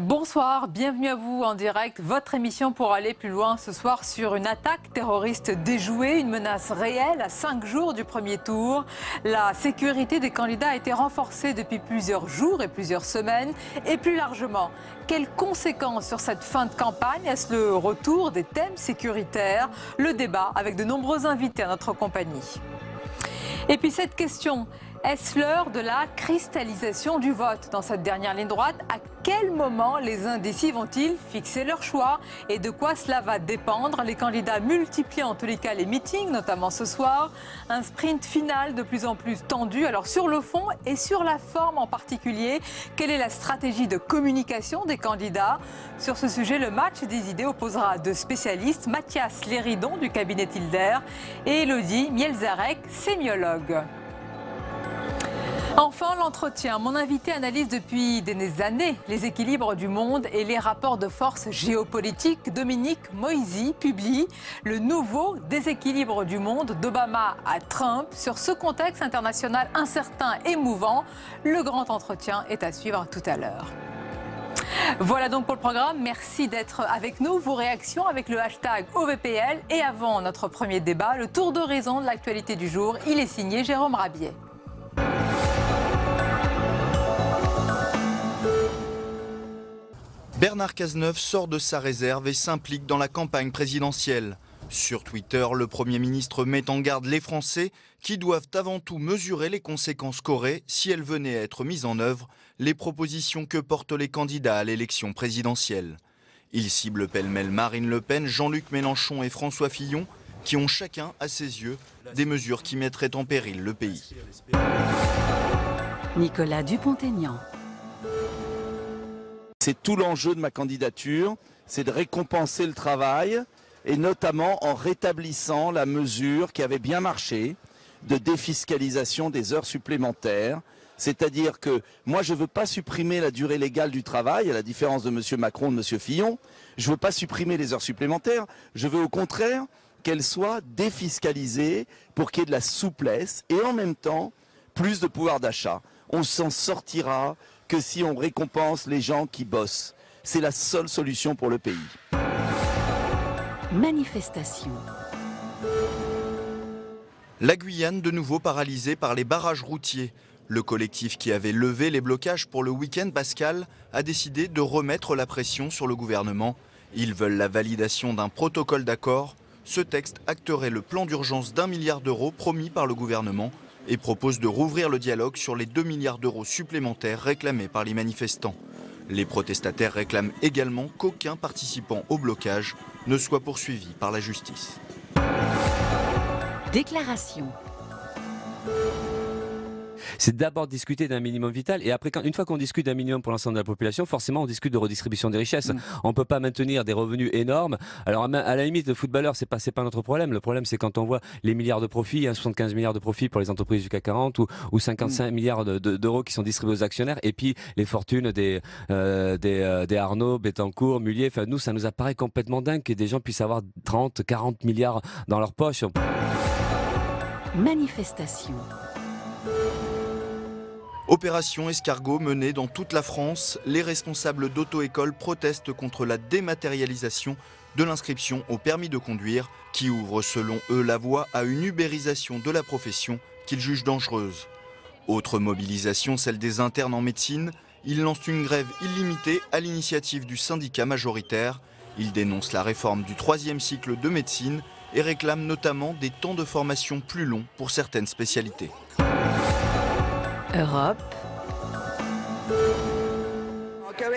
Bonsoir, bienvenue à vous en direct. Votre émission pour aller plus loin ce soir sur une attaque terroriste déjouée, une menace réelle à cinq jours du premier tour. La sécurité des candidats a été renforcée depuis plusieurs jours et plusieurs semaines. Et plus largement, quelles conséquences sur cette fin de campagne Est-ce le retour des thèmes sécuritaires Le débat avec de nombreux invités à notre compagnie. Et puis cette question, est-ce l'heure de la cristallisation du vote Dans cette dernière ligne droite, à quel moment les indécis vont-ils fixer leur choix Et de quoi cela va dépendre Les candidats multiplient en tous les cas les meetings, notamment ce soir. Un sprint final de plus en plus tendu. Alors sur le fond et sur la forme en particulier, quelle est la stratégie de communication des candidats Sur ce sujet, le match des idées opposera deux spécialistes, Mathias Léridon du cabinet Hilder et Elodie Mielzarek, sémiologue. Enfin, l'entretien. Mon invité analyse depuis des années les équilibres du monde et les rapports de force géopolitiques. Dominique Moisy publie Le nouveau déséquilibre du monde d'Obama à Trump sur ce contexte international incertain et mouvant. Le grand entretien est à suivre tout à l'heure. Voilà donc pour le programme. Merci d'être avec nous. Vos réactions avec le hashtag OVPL. Et avant notre premier débat, le tour d'horizon de l'actualité du jour, il est signé Jérôme Rabier. Bernard Cazeneuve sort de sa réserve et s'implique dans la campagne présidentielle. Sur Twitter, le Premier ministre met en garde les Français qui doivent avant tout mesurer les conséquences qu'auraient, si elles venaient à être mises en œuvre, les propositions que portent les candidats à l'élection présidentielle. Il cible pêle-mêle Marine Le Pen, Jean-Luc Mélenchon et François Fillon, qui ont chacun, à ses yeux, des mesures qui mettraient en péril le pays. Nicolas Dupont-Aignan. C'est tout l'enjeu de ma candidature, c'est de récompenser le travail et notamment en rétablissant la mesure qui avait bien marché de défiscalisation des heures supplémentaires. C'est-à-dire que moi, je ne veux pas supprimer la durée légale du travail, à la différence de M. Macron, de M. Fillon. Je ne veux pas supprimer les heures supplémentaires. Je veux au contraire qu'elle soit défiscalisée pour qu'il y ait de la souplesse et en même temps plus de pouvoir d'achat. On s'en sortira que si on récompense les gens qui bossent. C'est la seule solution pour le pays. Manifestation. La Guyane de nouveau paralysée par les barrages routiers. Le collectif qui avait levé les blocages pour le week-end pascal a décidé de remettre la pression sur le gouvernement. Ils veulent la validation d'un protocole d'accord ce texte acterait le plan d'urgence d'un milliard d'euros promis par le gouvernement et propose de rouvrir le dialogue sur les 2 milliards d'euros supplémentaires réclamés par les manifestants. Les protestataires réclament également qu'aucun participant au blocage ne soit poursuivi par la justice. Déclaration c'est d'abord discuter d'un minimum vital et après, quand, une fois qu'on discute d'un minimum pour l'ensemble de la population, forcément on discute de redistribution des richesses. On mm. On peut pas maintenir des revenus énormes. Alors à, la limite, le footballeur, c'est pas, pas notre problème. Le problème, c'est quand on voit les milliards de profits, hein, a 75 milliards de profits pour les entreprises du CAC 40 ou, 55 mm. milliards d'euros qui sont distribués aux actionnaires et puis les fortunes des, euh, des, euh, des, Arnaud, Bettencourt, Mullier. Enfin, nous, ça nous apparaît complètement dingue que des gens puissent avoir 30, 40 milliards dans leur poche. Manifestation. Opération escargot menée dans toute la France, les responsables dauto école protestent contre la dématérialisation de l'inscription au permis de conduire qui ouvre selon eux la voie à une ubérisation de la profession qu'ils jugent dangereuse. Autre mobilisation, celle des internes en médecine. Ils lancent une grève illimitée à l'initiative du syndicat majoritaire. Ils dénoncent la réforme du troisième cycle de médecine et réclament notamment des temps de formation plus longs pour certaines spécialités. Europe.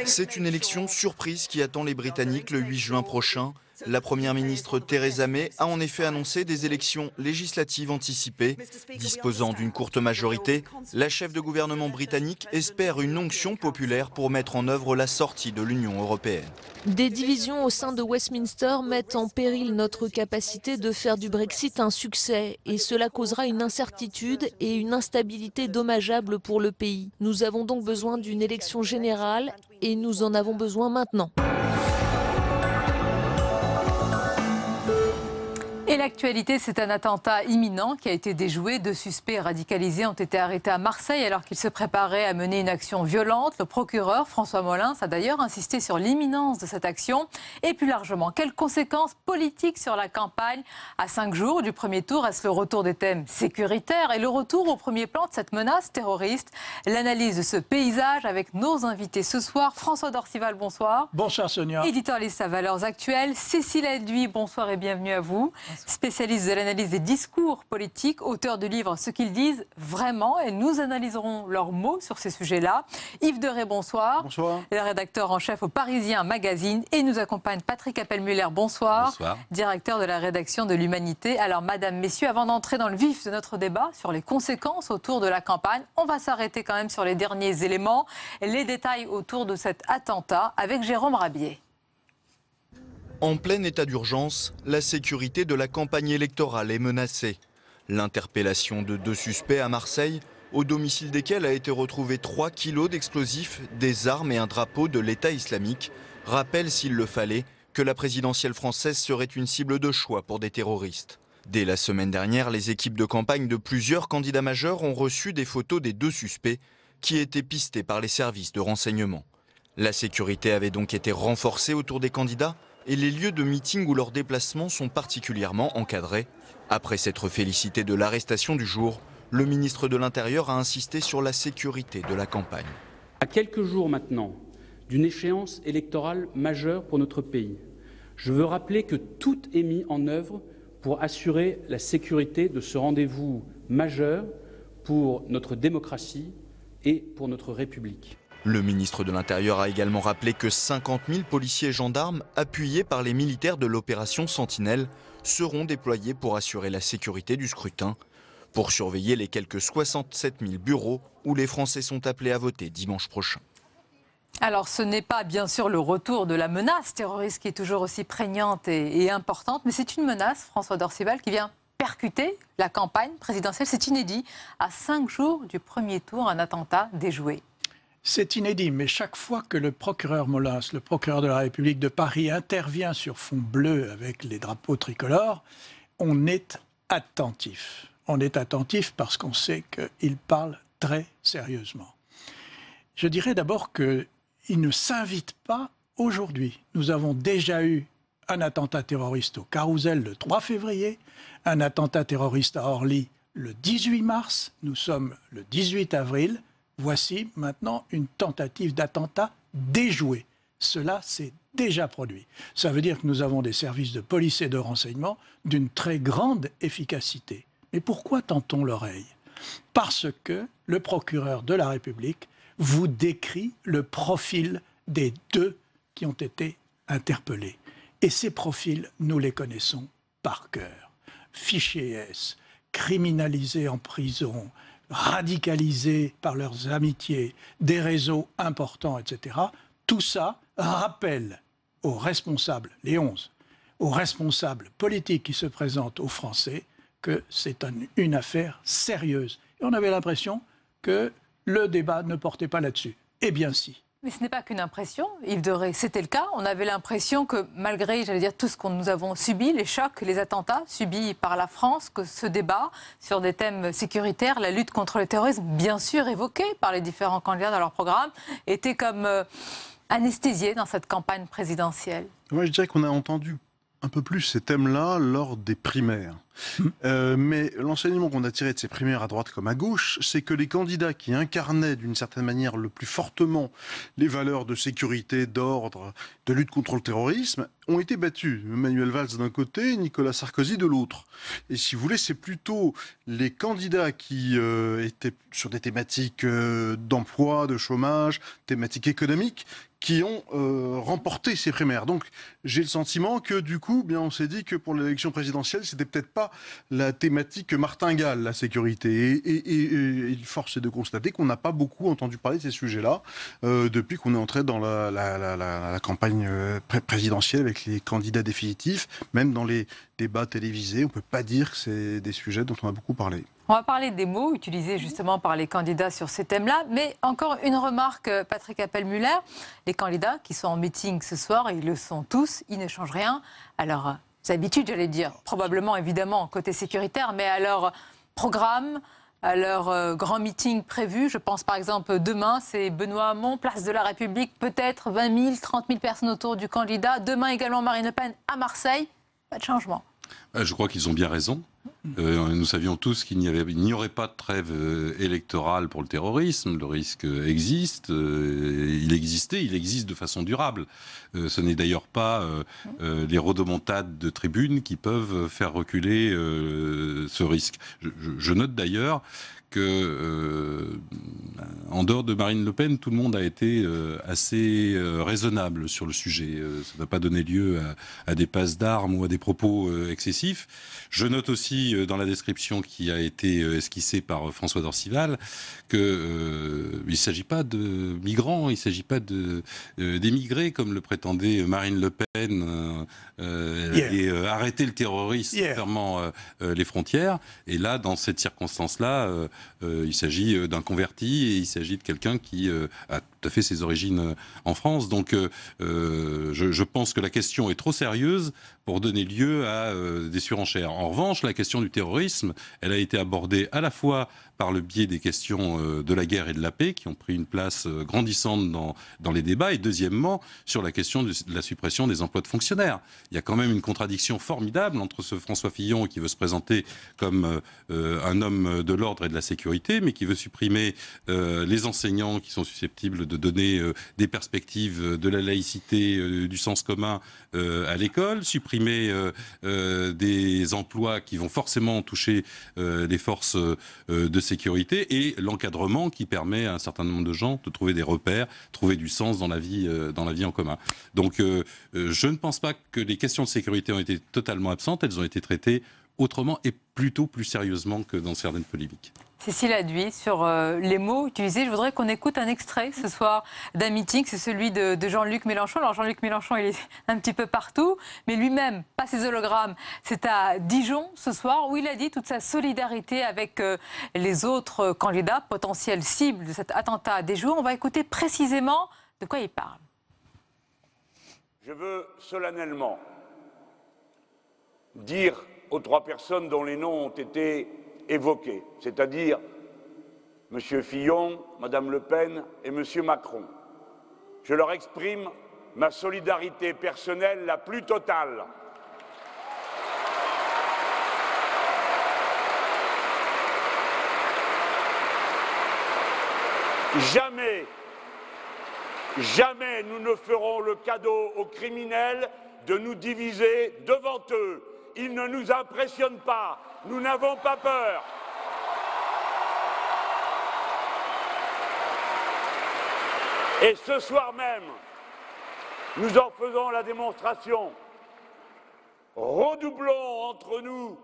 C'est une élection surprise qui attend les Britanniques le 8 juin prochain. La Première ministre Theresa May a en effet annoncé des élections législatives anticipées. Disposant d'une courte majorité, la chef de gouvernement britannique espère une onction populaire pour mettre en œuvre la sortie de l'Union européenne. Des divisions au sein de Westminster mettent en péril notre capacité de faire du Brexit un succès et cela causera une incertitude et une instabilité dommageable pour le pays. Nous avons donc besoin d'une élection générale et nous en avons besoin maintenant. Et l'actualité, c'est un attentat imminent qui a été déjoué. Deux suspects radicalisés ont été arrêtés à Marseille alors qu'ils se préparaient à mener une action violente. Le procureur François Molins a d'ailleurs insisté sur l'imminence de cette action et plus largement, quelles conséquences politiques sur la campagne à cinq jours du premier tour Est-ce le retour des thèmes sécuritaires et le retour au premier plan de cette menace terroriste L'analyse de ce paysage avec nos invités ce soir. François Dorcival, bonsoir. Bonsoir Sonia. Éditeur liste à valeurs actuelles. Cécile Aduy, bonsoir et bienvenue à vous spécialiste de l'analyse des discours politiques, auteur de livres « Ce qu'ils disent vraiment, et nous analyserons leurs mots sur ces sujets-là. Yves Deray, bonsoir. Bonsoir. Le rédacteur en chef au Parisien Magazine, et nous accompagne Patrick Appelmuller, bonsoir. Bonsoir. Directeur de la rédaction de l'Humanité. Alors, madame, messieurs, avant d'entrer dans le vif de notre débat sur les conséquences autour de la campagne, on va s'arrêter quand même sur les derniers éléments, les détails autour de cet attentat avec Jérôme Rabier. En plein état d'urgence, la sécurité de la campagne électorale est menacée. L'interpellation de deux suspects à Marseille, au domicile desquels a été retrouvé 3 kilos d'explosifs, des armes et un drapeau de l'État islamique, rappelle, s'il le fallait, que la présidentielle française serait une cible de choix pour des terroristes. Dès la semaine dernière, les équipes de campagne de plusieurs candidats majeurs ont reçu des photos des deux suspects qui étaient pistés par les services de renseignement. La sécurité avait donc été renforcée autour des candidats et les lieux de meeting où leurs déplacements sont particulièrement encadrés. Après s'être félicité de l'arrestation du jour, le ministre de l'Intérieur a insisté sur la sécurité de la campagne. À quelques jours maintenant d'une échéance électorale majeure pour notre pays, je veux rappeler que tout est mis en œuvre pour assurer la sécurité de ce rendez-vous majeur pour notre démocratie et pour notre République. Le ministre de l'Intérieur a également rappelé que 50 000 policiers et gendarmes, appuyés par les militaires de l'opération Sentinelle, seront déployés pour assurer la sécurité du scrutin, pour surveiller les quelques 67 000 bureaux où les Français sont appelés à voter dimanche prochain. Alors ce n'est pas bien sûr le retour de la menace terroriste qui est toujours aussi prégnante et, importante, mais c'est une menace, François Dorcival, qui vient percuter la campagne présidentielle. C'est inédit, à cinq jours du premier tour, un attentat déjoué. C'est inédit, mais chaque fois que le procureur Molins, le procureur de la République de Paris, intervient sur fond bleu avec les drapeaux tricolores, on est attentif. On est attentif parce qu'on sait qu'il parle très sérieusement. Je dirais d'abord qu'il ne s'invite pas aujourd'hui. Nous avons déjà eu un attentat terroriste au Carousel le 3 février, un attentat terroriste à Orly le 18 mars, nous sommes le 18 avril, voici maintenant une tentative d'attentat déjouée. Cela s'est déjà produit. Ça veut dire que nous avons des services de police et de renseignement d'une très grande efficacité. Mais pourquoi tentons l'oreille Parce que le procureur de la République vous décrit le profil des deux qui ont été interpellés. Et ces profils, nous les connaissons par cœur. Fichier S, criminalisé en prison, radicalisés par leurs amitiés, des réseaux importants, etc. Tout ça rappelle aux responsables, les 11, aux responsables politiques qui se présentent aux Français que c'est une affaire sérieuse. Et on avait l'impression que le débat ne portait pas là-dessus. Eh bien si. Mais ce n'est pas qu'une impression, C'était le cas. On avait l'impression que malgré, j'allais dire, tout ce que nous avons subi, les chocs, les attentats subis par la France, que ce débat sur des thèmes sécuritaires, la lutte contre le terrorisme, bien sûr évoqué par les différents candidats dans leur programme, était comme euh, anesthésié dans cette campagne présidentielle. Moi, je dirais qu'on a entendu un peu plus ces thèmes-là lors des primaires. Hmm. Euh, mais l'enseignement qu'on a tiré de ces primaires à droite comme à gauche, c'est que les candidats qui incarnaient d'une certaine manière le plus fortement les valeurs de sécurité, d'ordre, de lutte contre le terrorisme, ont été battus. Manuel Valls d'un côté, Nicolas Sarkozy de l'autre. Et si vous voulez, c'est plutôt les candidats qui euh, étaient sur des thématiques euh, d'emploi, de chômage, thématiques économiques, qui ont remporté ces primaires. Donc j'ai le sentiment que du coup, bien, on s'est dit que pour l'élection présidentielle, c'était peut-être pas la thématique martingale, la sécurité. Et, et, force est de constater qu'on n'a pas beaucoup entendu parler de ces sujets-là euh, depuis qu'on est entré dans la, la campagne euh, présidentielle avec les candidats définitifs, même dans les débats télévisés. On ne peut pas dire que c'est des sujets dont on a beaucoup parlé. On va parler des mots utilisés justement par les candidats sur ces thèmes-là, mais encore une remarque, euh, Patrick Appel-Muller. Les candidats qui sont en meeting ce soir, ils le sont tous, ils ne rien. Alors, habitude j'allais dire, probablement évidemment côté sécuritaire, mais à leur programme, à leur euh, grand meeting prévu. Je pense par exemple demain, c'est Benoît Hamon, place de la République, peut-être 20 000, 30 000 personnes autour du candidat. Demain également Marine Le Pen à Marseille. Pas de changement. Euh, je crois qu'ils ont bien raison. Euh, nous savions tous qu'il n'y aurait pas de trêve euh, électorale pour le terrorisme. Le risque existe. Euh, il existait. Il existe de façon durable. ce n'est d'ailleurs pas les rodomontades de tribunes qui peuvent faire reculer ce risque. je note d'ailleurs que, euh, en dehors de Marine Le Pen, tout le monde a été euh, assez euh, raisonnable sur le sujet. ça n'a pas donné lieu à, des passes d'armes ou à des propos excessifs. Je note aussi dans la description qui a été esquissée par François Dorcival qu'il ne s'agit pas de migrants, il ne s'agit pas d'émigrés, comme le prétendait Marine Le Pen, et arrêter le terrorisme yeah. fermant les frontières. Et là, dans cette circonstance-là, euh, il s'agit euh, d'un converti et il s'agit de quelqu'un qui euh, a tout fait ses origines euh, en France. Donc euh, euh, je, pense que la question est trop sérieuse pour donner lieu à des surenchères. En revanche, la question du terrorisme, elle a été abordée à la fois par le biais des questions de la guerre et de la paix, qui ont pris une place grandissante dans, dans les débats, et deuxièmement, sur la question de la suppression des emplois de fonctionnaires. Il y a quand même une contradiction formidable entre ce François Fillon qui veut se présenter comme un homme de l'ordre et de la sécurité, mais qui veut supprimer les enseignants qui sont susceptibles de donner euh, des perspectives euh, de la laïcité, euh, du sens commun à l'école, supprimer des emplois qui vont forcément toucher les forces de sécurité et l'encadrement qui permet à un certain nombre de gens de trouver des repères, trouver du sens dans la vie, dans la vie en commun. Donc je ne pense pas que les questions de sécurité ont été totalement absentes, elles ont été traitées autrement et plutôt plus sérieusement que dans certaines polémiques. Cécile Aduit, sur euh, les mots utilisés, je voudrais qu'on écoute un extrait ce soir d'un meeting, c'est celui de, Jean-Luc Mélenchon. Alors Jean-Luc Mélenchon, il est un petit peu partout, mais lui-même, pas ses hologrammes, c'est à Dijon ce soir où il a dit toute sa solidarité avec euh, les autres candidats potentiels cibles de cet attentat des jours. On va écouter précisément de quoi il parle. Je veux solennellement dire aux trois personnes dont les noms ont été évoqués, c'est-à-dire M. Fillon, Mme Le Pen et M. Macron. Je leur exprime ma solidarité personnelle la plus totale. Jamais, jamais nous ne ferons le cadeau aux criminels de nous diviser devant eux ils ne nous impressionnent pas. Nous n'avons pas peur. Et ce soir même, nous en faisons la démonstration. Redoublons entre nous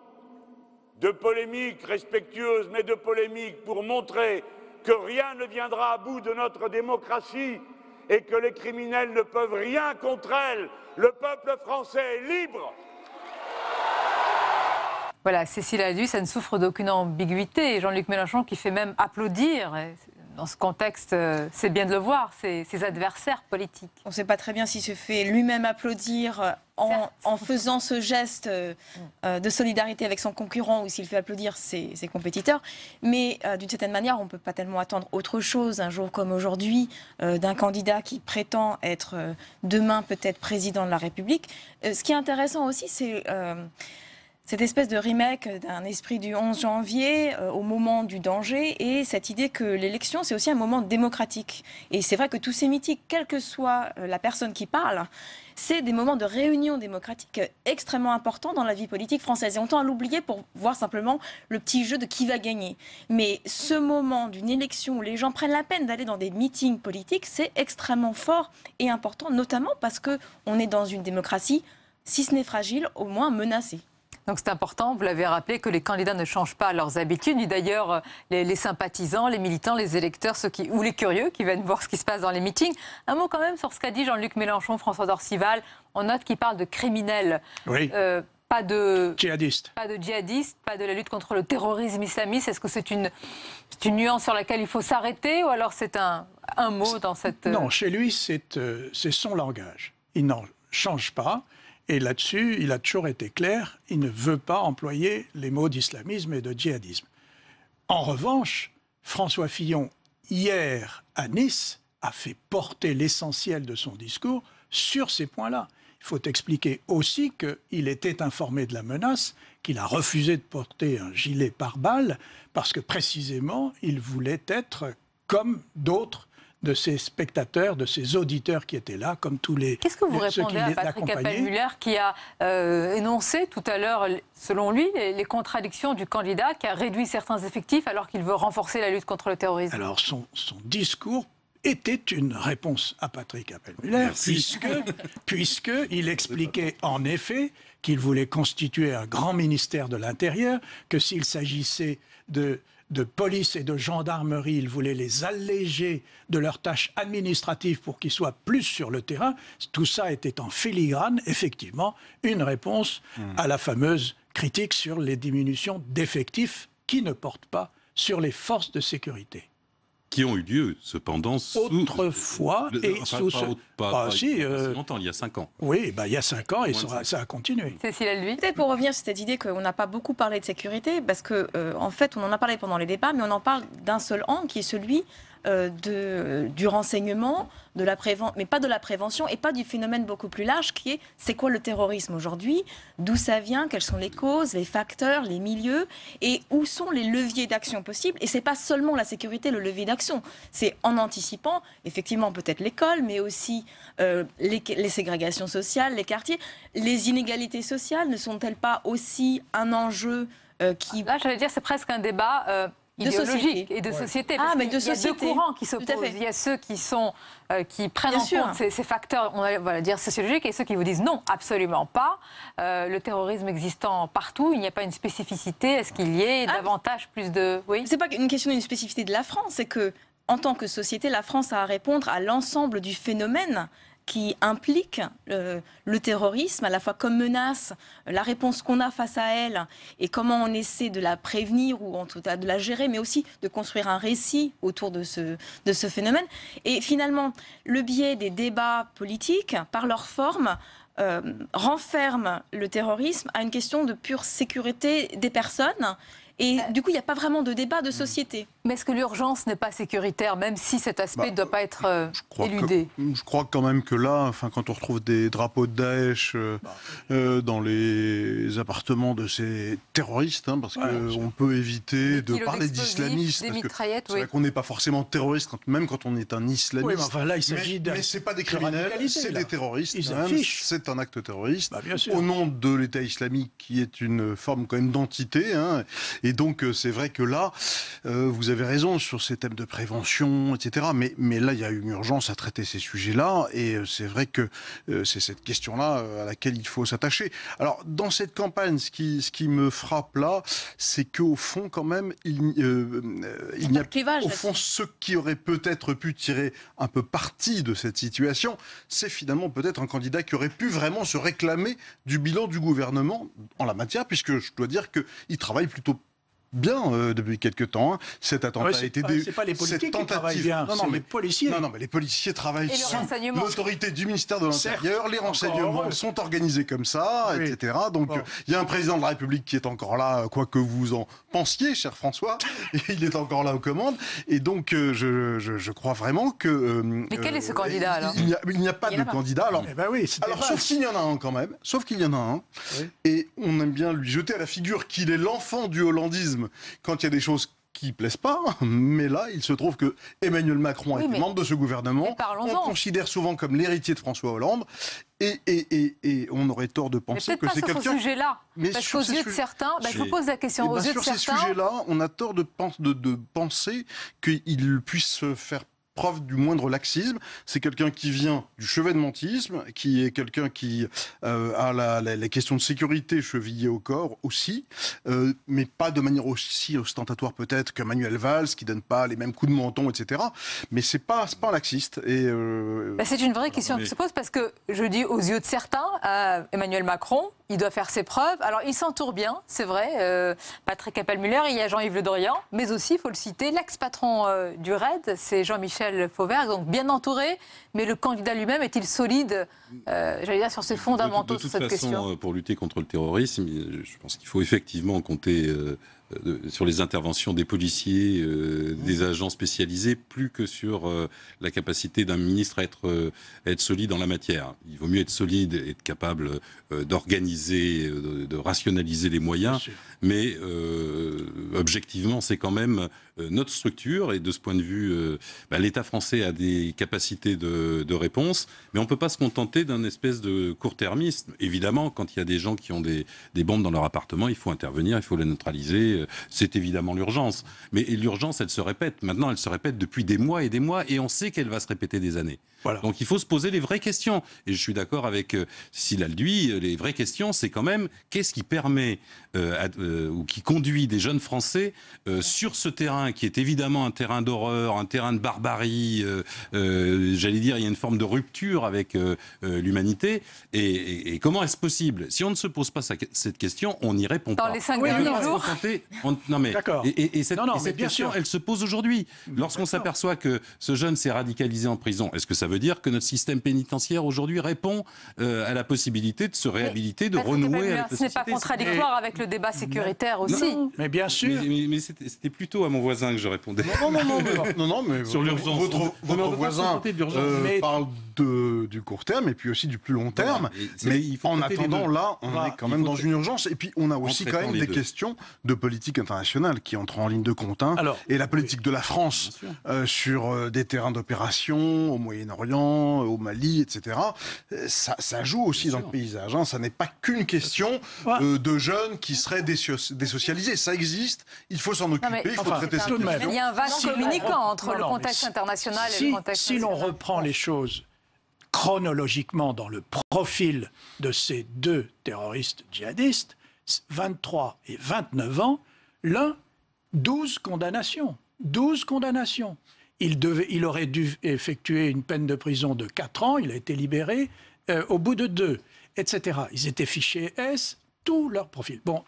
de polémiques respectueuses, mais de polémiques pour montrer que rien ne viendra à bout de notre démocratie et que les criminels ne peuvent rien contre elle. Le peuple français est libre. Voilà, Cécile dû ça ne souffre d'aucune ambiguïté. Jean-Luc Mélenchon qui fait même applaudir dans ce contexte, euh, c'est bien de le voir, ses, adversaires politiques. On ne sait pas très bien s'il se fait lui-même applaudir euh, en, faisant ce geste euh, mm. de solidarité avec son concurrent ou s'il fait applaudir ses, compétiteurs. Mais d'une certaine manière, on ne peut pas tellement attendre autre chose un jour comme aujourd'hui d'un candidat qui prétend être demain peut-être président de la République. ce qui est intéressant aussi, c'est cette espèce de remake d'un esprit du 11 janvier euh, au moment du danger et cette idée que l'élection, c'est aussi un moment démocratique. Et c'est vrai que tous ces mythiques, quelle que soit euh, la personne qui parle, c'est des moments de réunion démocratique extrêmement importants dans la vie politique française. Et on tend à l'oublier pour voir simplement le petit jeu de qui va gagner. Mais ce moment d'une élection où les gens prennent la peine d'aller dans des meetings politiques, c'est extrêmement fort et important, notamment parce qu'on est dans une démocratie, si ce n'est fragile, au moins menacée. Donc c'est important, vous l'avez rappelé, que les candidats ne changent pas leurs habitudes, ni d'ailleurs euh, les, sympathisants, les militants, les électeurs ceux qui, ou les curieux qui viennent voir ce qui se passe dans les meetings. Un mot quand même sur ce qu'a dit Jean-Luc Mélenchon, François Dorcival. On note qu'il parle de criminels. Euh, pas de djihadistes, pas de djihadistes, pas de la lutte contre le terrorisme islamiste. Est-ce que c'est une, nuance sur laquelle il faut s'arrêter ou alors c'est un, mot dans cette... Non, euh, chez lui, c'est son langage. Il n'en change pas. Et là-dessus, il a toujours été clair, il ne veut pas employer les mots d'islamisme et de djihadisme. En revanche, François Fillon, hier à Nice, a fait porter l'essentiel de son discours sur ces points-là. Il faut expliquer aussi qu'il était informé de la menace, qu'il a refusé de porter un gilet pare-balles, parce que précisément, il voulait être comme d'autres de ses spectateurs, de ces auditeurs qui étaient là, comme tous les. Qu'est-ce que vous répondez à Patrick Appelmuller qui a euh, énoncé tout à l'heure, selon lui, les, contradictions du candidat qui a réduit certains effectifs alors qu'il veut renforcer la lutte contre le terrorisme Alors son, discours était une réponse à Patrick Appelmuller, puisque, puisque il expliquait en effet qu'il voulait constituer un grand ministère de l'Intérieur, que s'il s'agissait de de police et de gendarmerie. Il voulait les alléger de leurs tâches administratives pour qu'ils soient plus sur le terrain. Tout ça était en filigrane, effectivement, une réponse hmm. à la fameuse critique sur les diminutions d'effectifs qui ne portent pas sur les forces de sécurité qui ont eu lieu cependant autrefois et sous ce... pas, pas, longtemps, il y a cinq ans. Oui, bah, il y a cinq ans et ça, a continué. Cécile, lui. Peut-être pour revenir sur cette idée qu'on n'a pas beaucoup parlé de sécurité parce que euh, en fait on en a parlé pendant les débats, mais on en parle d'un seul an, qui est celui euh, de, du renseignement, de la préven mais pas de la prévention et pas du phénomène beaucoup plus large qui est c'est quoi le terrorisme aujourd'hui, d'où ça vient, quelles sont les causes, les facteurs, les milieux et où sont les leviers d'action possibles. Et c'est pas seulement la sécurité le levier d'action, c'est en anticipant effectivement peut-être l'école, mais aussi euh, les, ségrégations sociales, les quartiers, les inégalités sociales ne sont-elles pas aussi un enjeu euh, qui... Là, j'allais dire, c'est presque un débat et de société. Ah, mais de il y a deux courants qui s'opposent. Il y a ceux qui sont euh, qui prennent en compte ces, facteurs, on va dire sociologiques, et ceux qui vous disent non, absolument pas. Euh, le terrorisme existant partout, il n'y a pas une spécificité. Est-ce qu'il y ait ah, davantage plus de Oui. C'est pas une question d'une spécificité de la France, c'est que en tant que société, la France a à répondre à l'ensemble du phénomène qui implique euh, le terrorisme, à la fois comme menace, la réponse qu'on a face à elle et comment on essaie de la prévenir ou en tout cas de la gérer, mais aussi de construire un récit autour de ce, phénomène. Et finalement, le biais des débats politiques, par leur forme, euh, renferme le terrorisme à une question de pure sécurité des personnes et euh, du coup, il n'y a pas vraiment de débat de société. Mais est-ce que l'urgence n'est pas sécuritaire, même si cet aspect ne bah, doit pas être euh, je crois éludé Je crois quand même que là, enfin, quand on retrouve des drapeaux de Daesh euh, bah. dans les appartements de ces terroristes, hein, parce qu'on peut éviter de parler d'islamistes. C'est vrai qu'on n'est pas forcément terroriste, quand, même quand on est un islamiste. mais enfin, là, il c'est pas des criminels, c'est des terroristes. Hein, c'est un acte terroriste. Bah, Au nom de l'État islamique, qui est une forme quand même d'entité. Hein, et donc, euh, c'est vrai que là, euh, vous avez raison sur ces thèmes de prévention, etc. Mais, mais là, il y a une urgence à traiter ces sujets-là. Et euh, c'est vrai que c'est cette question-là à laquelle il faut s'attacher. Alors, dans cette campagne, ce qui, ce qui me frappe là, c'est qu'au fond, quand même, il, il n'y a au fond ce qui aurait peut-être pu tirer un peu parti de cette situation, c'est finalement peut-être un candidat qui aurait pu vraiment se réclamer du bilan du gouvernement en la matière, puisque je dois dire qu'il travaille plutôt bien euh, depuis quelques temps. Hein. Cet ah attentat a été c'est pas les policiers qui travaillent non, non mais, les policiers. Non, les policiers travaillent sous l'autorité du ministère de l'Intérieur. Les renseignements sont organisés comme ça, etc. Donc il y a un président de la République qui est encore là, quoi que vous en pensiez, cher François. il est encore là aux commandes. Et donc euh, je, crois vraiment que. Euh, mais quel est ce candidat alors Il n'y a, pas de candidat. Alors, eh ben oui, sauf qu'il y en a un quand même. Sauf qu'il y en a un. Et on aime bien lui jeter à la figure qu'il est l'enfant du hollandisme quand il y a des choses qui plaisent pas, mais là, il se trouve que Emmanuel Macron est membre de ce gouvernement. On considère souvent comme l'héritier de François Hollande. Et, on aurait tort de penser que c'est quelqu'un. Mais sur ce sujet-là. Parce qu'aux de certains, je vous pose la question. Eh Aux ben, sur ces sujets-là, on a tort de, de, de penser qu'il puisse se faire preuve du moindre laxisme. C'est quelqu'un qui vient du de chevènementisme, qui est quelqu'un qui euh, a la, question les questions de sécurité chevillée au corps aussi, euh, mais pas de manière aussi ostentatoire peut-être que Manuel Valls, qui donne pas les mêmes coups de menton, etc. Mais c'est pas pas un laxiste. Et euh, bah, c'est une vraie question qui se pose parce que je dis aux yeux de certains, Emmanuel Macron il doit faire ses preuves. Alors, il s'entoure bien, c'est vrai. Euh, Patrick Appelmuller, il y a Jean-Yves Le Dorian, mais aussi, il faut le citer, l'ex-patron euh, du RAID, c'est Jean-Michel Fauvert, donc bien entouré. Mais le candidat lui-même est-il solide, euh, j'allais dire, sur ses fondamentaux sur cette question Pour lutter contre le terrorisme, je pense qu'il faut effectivement compter euh, euh, sur les interventions des policiers, euh, des agents spécialisés, plus que sur la capacité d'un ministre à être, être, solide en la matière. Il vaut mieux être solide et être capable d'organiser, de, rationaliser les moyens, mais objectivement, c'est quand même euh, notre structure, et de ce point de vue, euh, bah, l'État français a des capacités de, réponse, mais on ne peut pas se contenter d'un espèce de court-termisme. Évidemment, quand il y a des gens qui ont des, bombes dans leur appartement, il faut intervenir, il faut les neutraliser. C'est évidemment l'urgence. Mais l'urgence, elle se répète. Maintenant, elle se répète depuis des mois et des mois, et on sait qu'elle va se répéter des années. Donc il faut se poser les vraies questions. Et je suis d'accord avec euh, Silalduy, euh, les vraies questions, c'est quand même qu'est-ce qui permet ou qui conduit des jeunes Français sur ce terrain qui est évidemment un terrain d'horreur, un terrain de barbarie, euh, euh, j'allais dire, il y a une forme de rupture avec euh, l'humanité. Et, comment est-ce possible Si on ne se pose pas cette question, on n'y répond pas. Dans les cinq jours. non mais, et, et, cette, question, sûr. elle se pose aujourd'hui. Mm, Lorsqu'on s'aperçoit que ce jeune s'est radicalisé en prison, est-ce que ça veut dire que notre système pénitentiaire aujourd'hui répond à la possibilité de se réhabiliter, de renouer avec Ce n'est pas contradictoire avec le débat sécuritaire aussi. mais bien sûr. mais c'était plutôt à mon voisin que je répondais. Non, non, non, non, mais sur l'urgence. Votre, voisin euh, parle de, du court terme et puis aussi du plus long terme. mais il en attendant, là, on est quand même dans une urgence. Et puis, on a aussi quand même des questions de politique internationale qui entrent en ligne de compte. Hein, et la politique de la France euh, sur euh, des terrains d'opération au Moyen-Orient, au Mali, etc. Ça, joue aussi dans le paysage. Hein. Ça n'est pas qu'une question de jeunes qui seraient désocialisés. Ça existe, il faut s'en occuper, il faut traiter ça il y a un vaste si oh, entre le contexte international et le contexte. Si l'on reprend les choses chronologiquement dans le profil de ces deux terroristes djihadistes, 23 et 29 ans, l'un, 12 condamnations. 12 condamnations. Il, devait, il aurait dû effectuer une peine de prison de 4 ans, il a été libéré euh, au bout de 2, etc. Ils étaient fichés S, tout leur profil. Bon,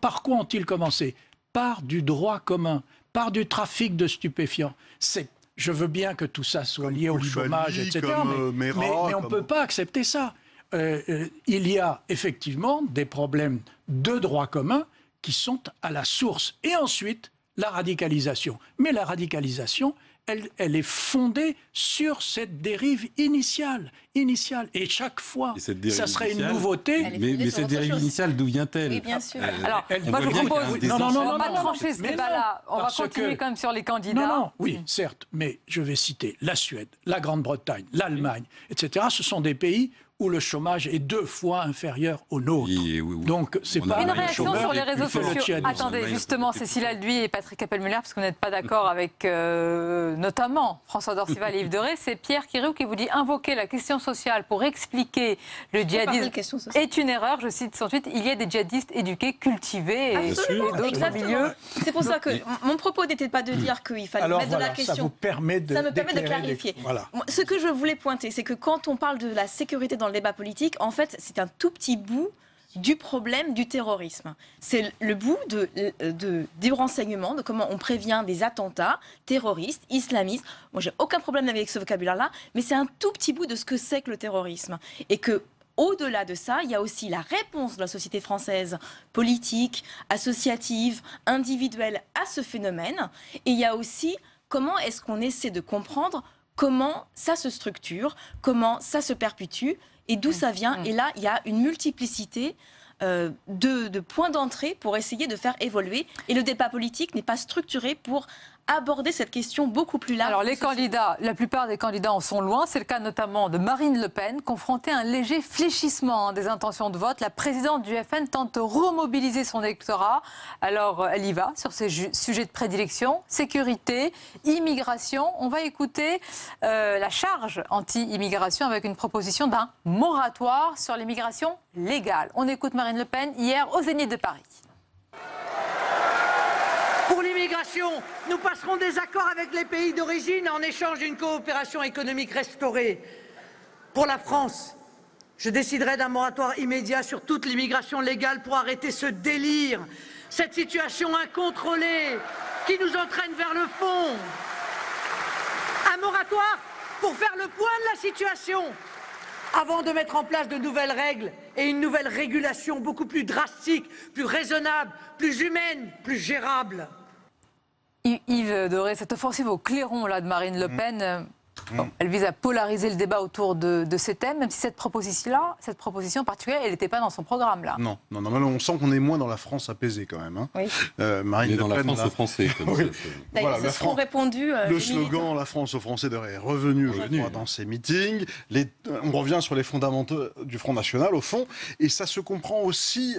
par quoi ont-ils commencé Par du droit commun, par du trafic de stupéfiants. C'est je veux bien que tout ça soit lié au chômage, etc. Euh, mais, on ne peut pas accepter ça. Euh, euh, il y a effectivement des problèmes de droit commun qui sont à la source. Et ensuite, la radicalisation. Mais la radicalisation, elle, est fondée sur cette dérive initiale. initiale. Et chaque fois, ça serait une nouveauté. Mais, cette dérive initiale, d'où vient-elle bien sûr. Euh, Alors, moi, je propose. Non, non, non, on trancher ce débat-là. On va continuer quand même sur les candidats. Non, oui, certes, mais je vais citer la Suède, la Grande-Bretagne, l'Allemagne, etc. Ce sont des pays où le chômage est deux fois inférieur au nôtre. Donc, c'est pas une réaction sur les réseaux sociaux. Attendez, justement, Cécile Alduy et Patrick Appelmuller, parce que vous n'êtes pas d'accord avec euh, notamment François Dorcival et Yves Doré, c'est Pierre Quirou qui vous dit invoquer la question sociale pour expliquer le djihadisme est une erreur. Je cite sans suite il y a des djihadistes éduqués, cultivés et, d'autres milieux. C'est pour ça que mon propos n'était pas de dire qu'il fallait mettre de la question. Ça vous permet de, ça me permet de clarifier. Ce que je voulais pointer, c'est que quand on parle de la sécurité dans débat politique, en fait, c'est un tout petit bout du problème du terrorisme. C'est le bout de, euh, de, du renseignement, de comment on prévient des attentats terroristes, islamistes. Moi, j'ai aucun problème avec ce vocabulaire-là, mais c'est un tout petit bout de ce que c'est que le terrorisme. Et que au-delà de ça, il y a aussi la réponse de la société française, politique, associative, individuelle, à ce phénomène. Et il y a aussi comment est-ce qu'on essaie de comprendre comment ça se structure, comment ça se perpétue, et d'où ça vient. Et là, il y a une multiplicité euh, de, points d'entrée pour essayer de faire évoluer. Et le débat politique n'est pas structuré pour aborder cette question beaucoup plus large. Alors les candidats, la plupart des candidats en sont loin. C'est le cas notamment de Marine Le Pen, confrontée à un léger fléchissement hein, des intentions de vote. La présidente du FN tente remobiliser son électorat. Alors euh, elle y va sur ses sujets de prédilection, sécurité, immigration. On va écouter euh, la charge anti-immigration avec une proposition d'un moratoire sur l'immigration légale. On écoute Marine Le Pen hier au Zénith de Paris. Immigration, nous passerons des accords avec les pays d'origine en échange d'une coopération économique restaurée. Pour la France, je déciderai d'un moratoire immédiat sur toute l'immigration légale pour arrêter ce délire, cette situation incontrôlée qui nous entraîne vers le fond. Un moratoire pour faire le point de la situation avant de mettre en place de nouvelles règles et une nouvelle régulation beaucoup plus drastique, plus raisonnable, plus humaine, plus gérable. Yves Doré, cette offensive au clairon là, de Marine Le mm. Pen, euh, Mmh. elle vise à polariser le débat autour de, ces thèmes, même si cette proposition-là, cette proposition particulière, elle n'était pas dans son programme là. Non, non, non, on sent qu'on est moins dans la France apaisée quand même. Hein. Oui. Euh, dans la France aux Français. voilà, répondu. Euh, le slogan La France aux Français est revenu, dans ces meetings. Les... Euh, on revient sur les fondamentaux du Front National au fond, et ça se comprend aussi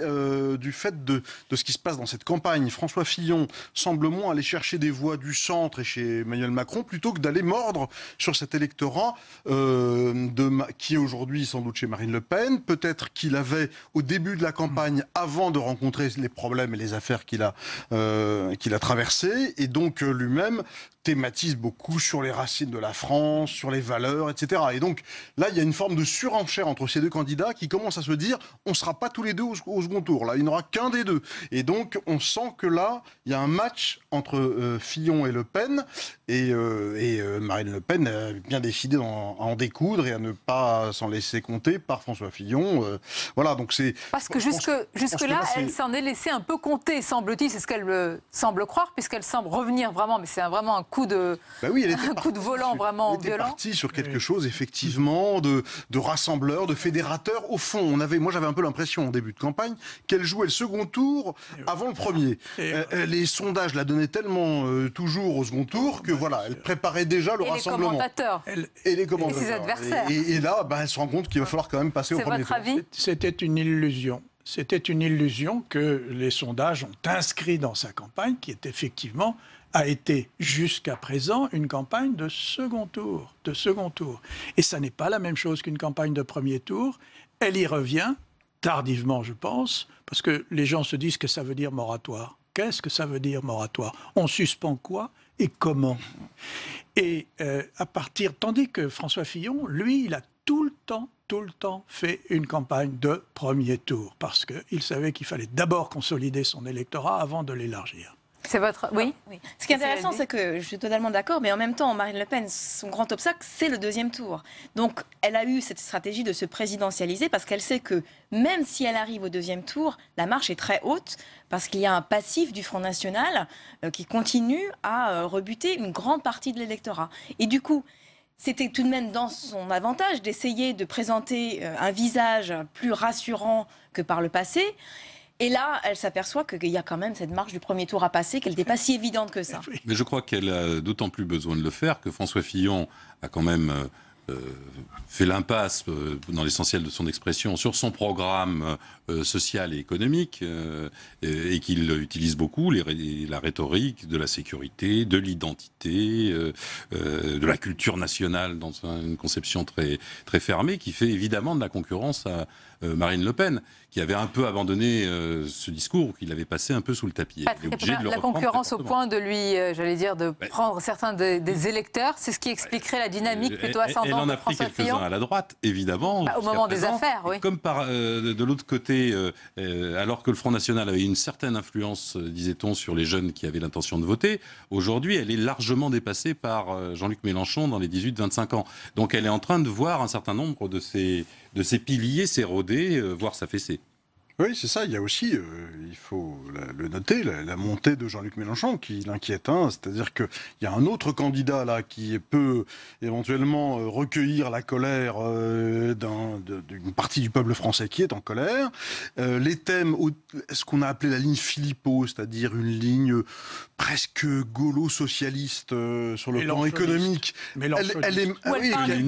du fait de, de ce qui se passe dans cette campagne. François Fillon semble moins aller chercher des voix du centre et chez Emmanuel Macron plutôt que d'aller mordre sur cette cet électorat euh, de, qui est aujourd'hui sans doute chez Marine Le Pen. Peut-être qu'il avait au début de la campagne, mm. avant de rencontrer les problèmes et les affaires qu'il a, euh, qu'il a traversées, et donc euh, lui-même thématise beaucoup sur les racines de la France, sur les valeurs, etc. Et donc là, il y a une forme de surenchère entre ces deux candidats qui commencent à se dire on ne sera pas tous les deux au, second tour. Là, il n'y aura qu'un des deux. Et donc on sent que là, il y a un match entre euh, Fillon et Le Pen. Et, et Marine Le Pen euh, bien décidé à en découdre et à ne pas s'en laisser compter par François Fillon. Euh, voilà, donc c'est. Parce que jusque-là, elle s'en est laissée un peu compter, semble-t-il. C'est ce qu'elle euh, semble croire, puisqu'elle semble revenir vraiment. Mais c'est vraiment un coup de, bah oui, elle un coup de volant vraiment elle était partie sur quelque chose, effectivement, de, de rassembleur, de fédérateur. Au fond, on avait, moi j'avais un peu l'impression en début de campagne qu'elle jouait le second tour avant le premier. les sondages la donnaient tellement toujours au second tour que oh, bah, voilà, elle préparait déjà le rassemblement et les Et là, bah, elle se rend compte qu'il va falloir quand même passer au premier tour. C'était une illusion. C'était une illusion que les sondages ont inscrit dans sa campagne, qui est effectivement a été jusqu'à présent une campagne de second tour, de second tour. Et ça n'est pas la même chose qu'une campagne de premier tour. Elle y revient tardivement, je pense, parce que les gens se disent que ça veut dire moratoire. Qu'est-ce que ça veut dire moratoire On suspend quoi et comment et euh, à partir, tandis que François Fillon, lui, il a tout le temps, tout le temps fait une campagne de premier tour, parce qu'il savait qu'il fallait d'abord consolider son électorat avant de l'élargir. C'est votre. Oui. oui. Ce qui est intéressant, c'est que je suis totalement d'accord, mais en même temps, Marine Le Pen, son grand obstacle, c'est le deuxième tour. Donc, elle a eu cette stratégie de se présidentialiser parce qu'elle sait que même si elle arrive au deuxième tour, la marche est très haute parce qu'il y a un passif du Front National euh, qui continue à euh, rebuter une grande partie de l'électorat. Et du coup, c'était tout de même dans son avantage d'essayer de présenter euh, un visage plus rassurant que par le passé. Et là, elle s'aperçoit qu'il y a quand même cette marche du premier tour à passer, qu'elle n'était pas si évidente que ça. Mais je crois qu'elle a d'autant plus besoin de le faire que François Fillon a quand même... Euh, euh, fait l'impasse, euh, dans l'essentiel de son expression, sur son programme social et économique, et, et qu'il utilise beaucoup les, la rhétorique de la sécurité, de l'identité, de la culture nationale dans une conception très, très fermée, qui fait évidemment de la concurrence à, euh, Marine Le Pen, qui avait un peu abandonné euh, ce discours, qu'il avait passé un peu sous le tapis. la concurrence au point de lui, euh, j'allais dire, de prendre certains des, électeurs, c'est ce qui expliquerait la dynamique plutôt ascendante. Elle en a pris quelques-uns à la droite, évidemment. Bah, au moment des affaires, oui. Comme par, de l'autre côté, alors que le Front National avait une certaine influence, disait-on, sur les jeunes qui avaient l'intention de voter, aujourd'hui, elle est largement dépassée par Jean-Luc Mélenchon dans les 18-25 ans. Donc elle est en train de voir un certain nombre de ces de ses piliers s'éroder, euh, voire s'affaisser. Oui, c'est ça. Il y a aussi, euh, il faut le noter, la, montée de Jean-Luc Mélenchon qui l'inquiète. Hein. C'est-à-dire qu'il y a un autre candidat là qui peut éventuellement euh, recueillir la colère euh, d'une partie du peuple français qui est en colère. les thèmes, ce qu'on a appelé la ligne Philippot, c'est-à-dire une ligne presque gaulo-socialiste sur le plan économique. elle, est, bien, elle est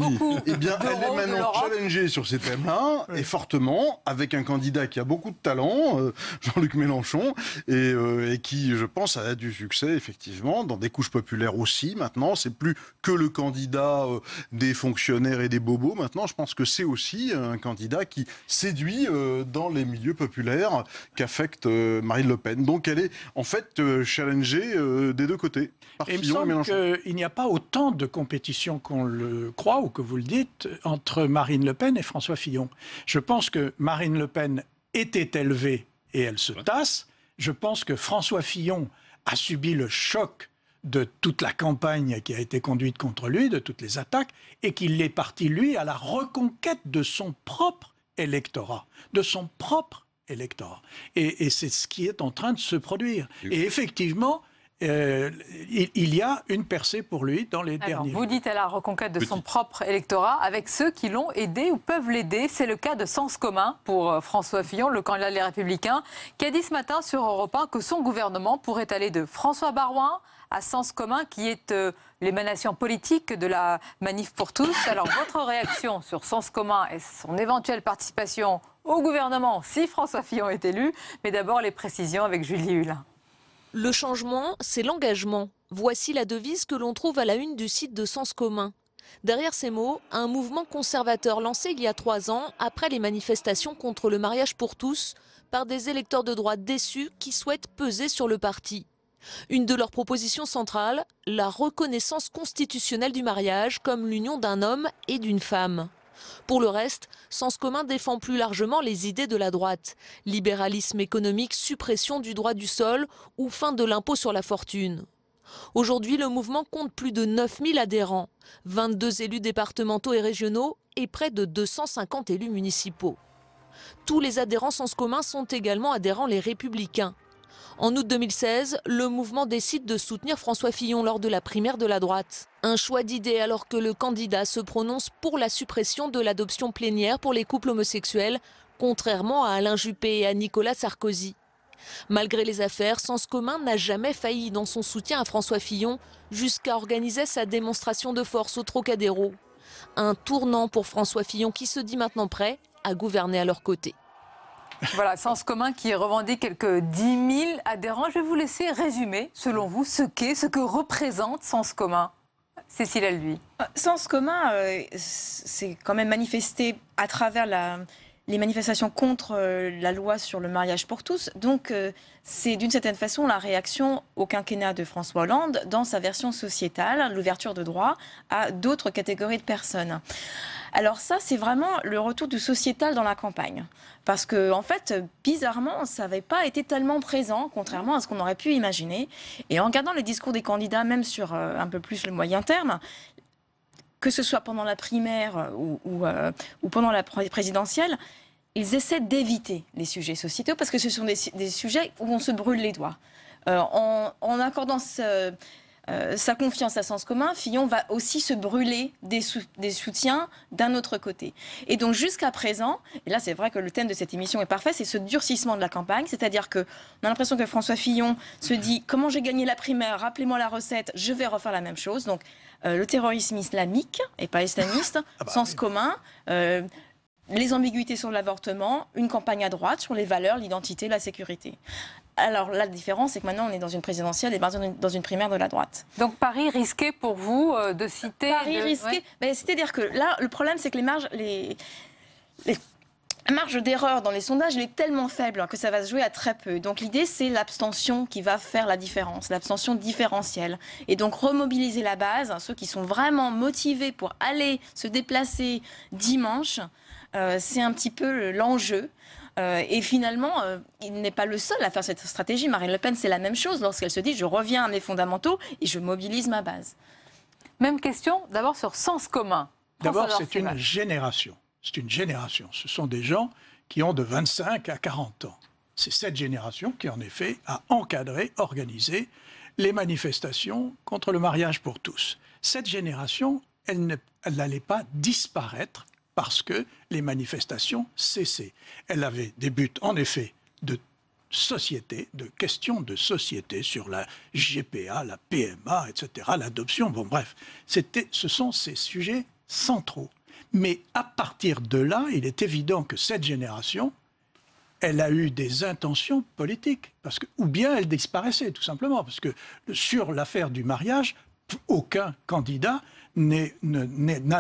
maintenant challengée sur ces thèmes-là et fortement avec un candidat qui a beaucoup beaucoup de talent, euh, Jean-Luc Mélenchon, euh, et, qui, je pense, a du succès, effectivement, dans des couches populaires aussi. Maintenant, c'est plus que le candidat euh, des fonctionnaires et des bobos. Maintenant, je pense que c'est aussi un candidat qui séduit dans les milieux populaires qu'affecte Marine Le Pen. Donc, elle est, en fait, challengée des deux côtés. Par et il me semble qu'il n'y a pas autant de compétition qu'on le croit ou que vous le dites entre Marine Le Pen et François Fillon. Je pense que Marine Le Pen était élevée et elle se tasse. Je pense que François Fillon a subi le choc de toute la campagne qui a été conduite contre lui, de toutes les attaques, et qu'il est parti, lui, à la reconquête de son propre électorat, de son propre électorat. Et, et c'est ce qui est en train de se produire. Et effectivement, euh, il, y a une percée pour lui dans les Alors, Vous dites à la reconquête de son propre électorat avec ceux qui l'ont aidé ou peuvent l'aider. C'est le cas de Sens commun pour euh, François Fillon, le candidat des Républicains, qui a dit ce matin sur Europe 1 que son gouvernement pourrait aller de François Barouin à Sens commun, qui est euh, l'émanation politique de la manif pour tous. Alors votre réaction sur Sens commun et son éventuelle participation au gouvernement si François Fillon est élu, mais d'abord les précisions avec Julie Hulin. Le changement, c'est l'engagement. Voici la devise que l'on trouve à la une du site de Sens commun. Derrière ces mots, un mouvement conservateur lancé il y a trois ans, après les manifestations contre le mariage pour tous, par des électeurs de droite déçus qui souhaitent peser sur le parti. Une de leurs propositions centrales, la reconnaissance constitutionnelle du mariage comme l'union d'un homme et d'une femme. Pour le reste, Sens commun défend plus largement les idées de la droite. Libéralisme économique, suppression du droit du sol ou fin de l'impôt sur la fortune. Aujourd'hui, le mouvement compte plus de 9000 adhérents, 22 élus départementaux et régionaux et près de 250 élus municipaux. Tous les adhérents Sens commun sont également adhérents les Républicains. En août 2016, le mouvement décide de soutenir François Fillon lors de la primaire de la droite. Un choix d'idée alors que le candidat se prononce pour la suppression de l'adoption plénière pour les couples homosexuels, contrairement à Alain Juppé et à Nicolas Sarkozy. Malgré les affaires, Sens commun n'a jamais failli dans son soutien à François Fillon jusqu'à organiser sa démonstration de force au Trocadéro. Un tournant pour François Fillon qui se dit maintenant prêt à gouverner à leur côté. Voilà, Sens commun qui revendique quelques 10 000 adhérents. Je vais vous laisser résumer, selon vous, ce qu'est, ce que représente Sens commun. Cécile lui. Sens commun, euh, c'est quand même manifesté à travers la, les manifestations contre euh, la loi sur le mariage pour tous. Donc, euh, c'est d'une certaine façon la réaction au quinquennat de François Hollande dans sa version sociétale, l'ouverture de droit à d'autres catégories de personnes. Alors ça, c'est vraiment le retour du sociétal dans la campagne. Parce que, en fait, bizarrement, ça n'avait pas été tellement présent, contrairement à ce qu'on aurait pu imaginer. Et en regardant les discours des candidats, même sur euh, un peu plus le moyen terme, que ce soit pendant la primaire euh, euh, ou, pendant la présidentielle, ils essaient d'éviter les sujets sociétaux parce que ce sont des, sujets où on se brûle les doigts. Euh, en, accordant sa confiance à Sens commun, Fillon va aussi se brûler des, soutiens d'un autre côté. Et donc jusqu'à présent, et là c'est vrai que le thème de cette émission est parfait, c'est ce durcissement de la campagne, c'est-à-dire que a l'impression que François Fillon se mm-hmm. dit comment j'ai gagné la primaire, rappelez-moi la recette, je vais refaire la même chose. Donc euh, le terrorisme islamique et pas islamiste, sens ah bah commun euh, les ambiguïtés sur l'avortement, une campagne à droite sur les valeurs, l'identité, la sécurité. Alors là, la différence, c'est que maintenant on est dans une présidentielle et dans une primaire de la droite. Donc Paris risqué pour vous euh, de citer Paris de... risqué. C'est-à-dire que là, le problème, c'est que les marges, les, les marge d'erreur dans les sondages, elle est tellement faible que ça va se jouer à très peu. Donc l'idée, c'est l'abstention qui va faire la différence, l'abstention différentielle. Et donc remobiliser la base, hein, ceux qui sont vraiment motivés pour aller se déplacer dimanche, euh, c'est un petit peu l'enjeu. Euh, et finalement, euh, il n'est pas le seul à faire cette stratégie. Marine Le Pen, c'est la même chose lorsqu'elle se dit je reviens à mes fondamentaux et je mobilise ma base. Même question, d'abord sur sens commun. D'abord, c'est une génération c'est une génération. Ce sont des gens qui ont de 25 à 40 ans. C'est cette génération qui, en effet, a encadré, organisé les manifestations contre le mariage pour tous. Cette génération, elle n'allait pas disparaître parce que les manifestations cessaient. Elle avait des buts, en effet, de société, de questions de société sur la GPA, la PMA, etc., l'adoption. Bon, bref, ce sont ces sujets centraux. Mais à partir de là, il est évident que cette génération, elle a eu des intentions politiques, parce que, ou bien elle disparaissait tout simplement, parce que sur l'affaire du mariage, aucun candidat n'a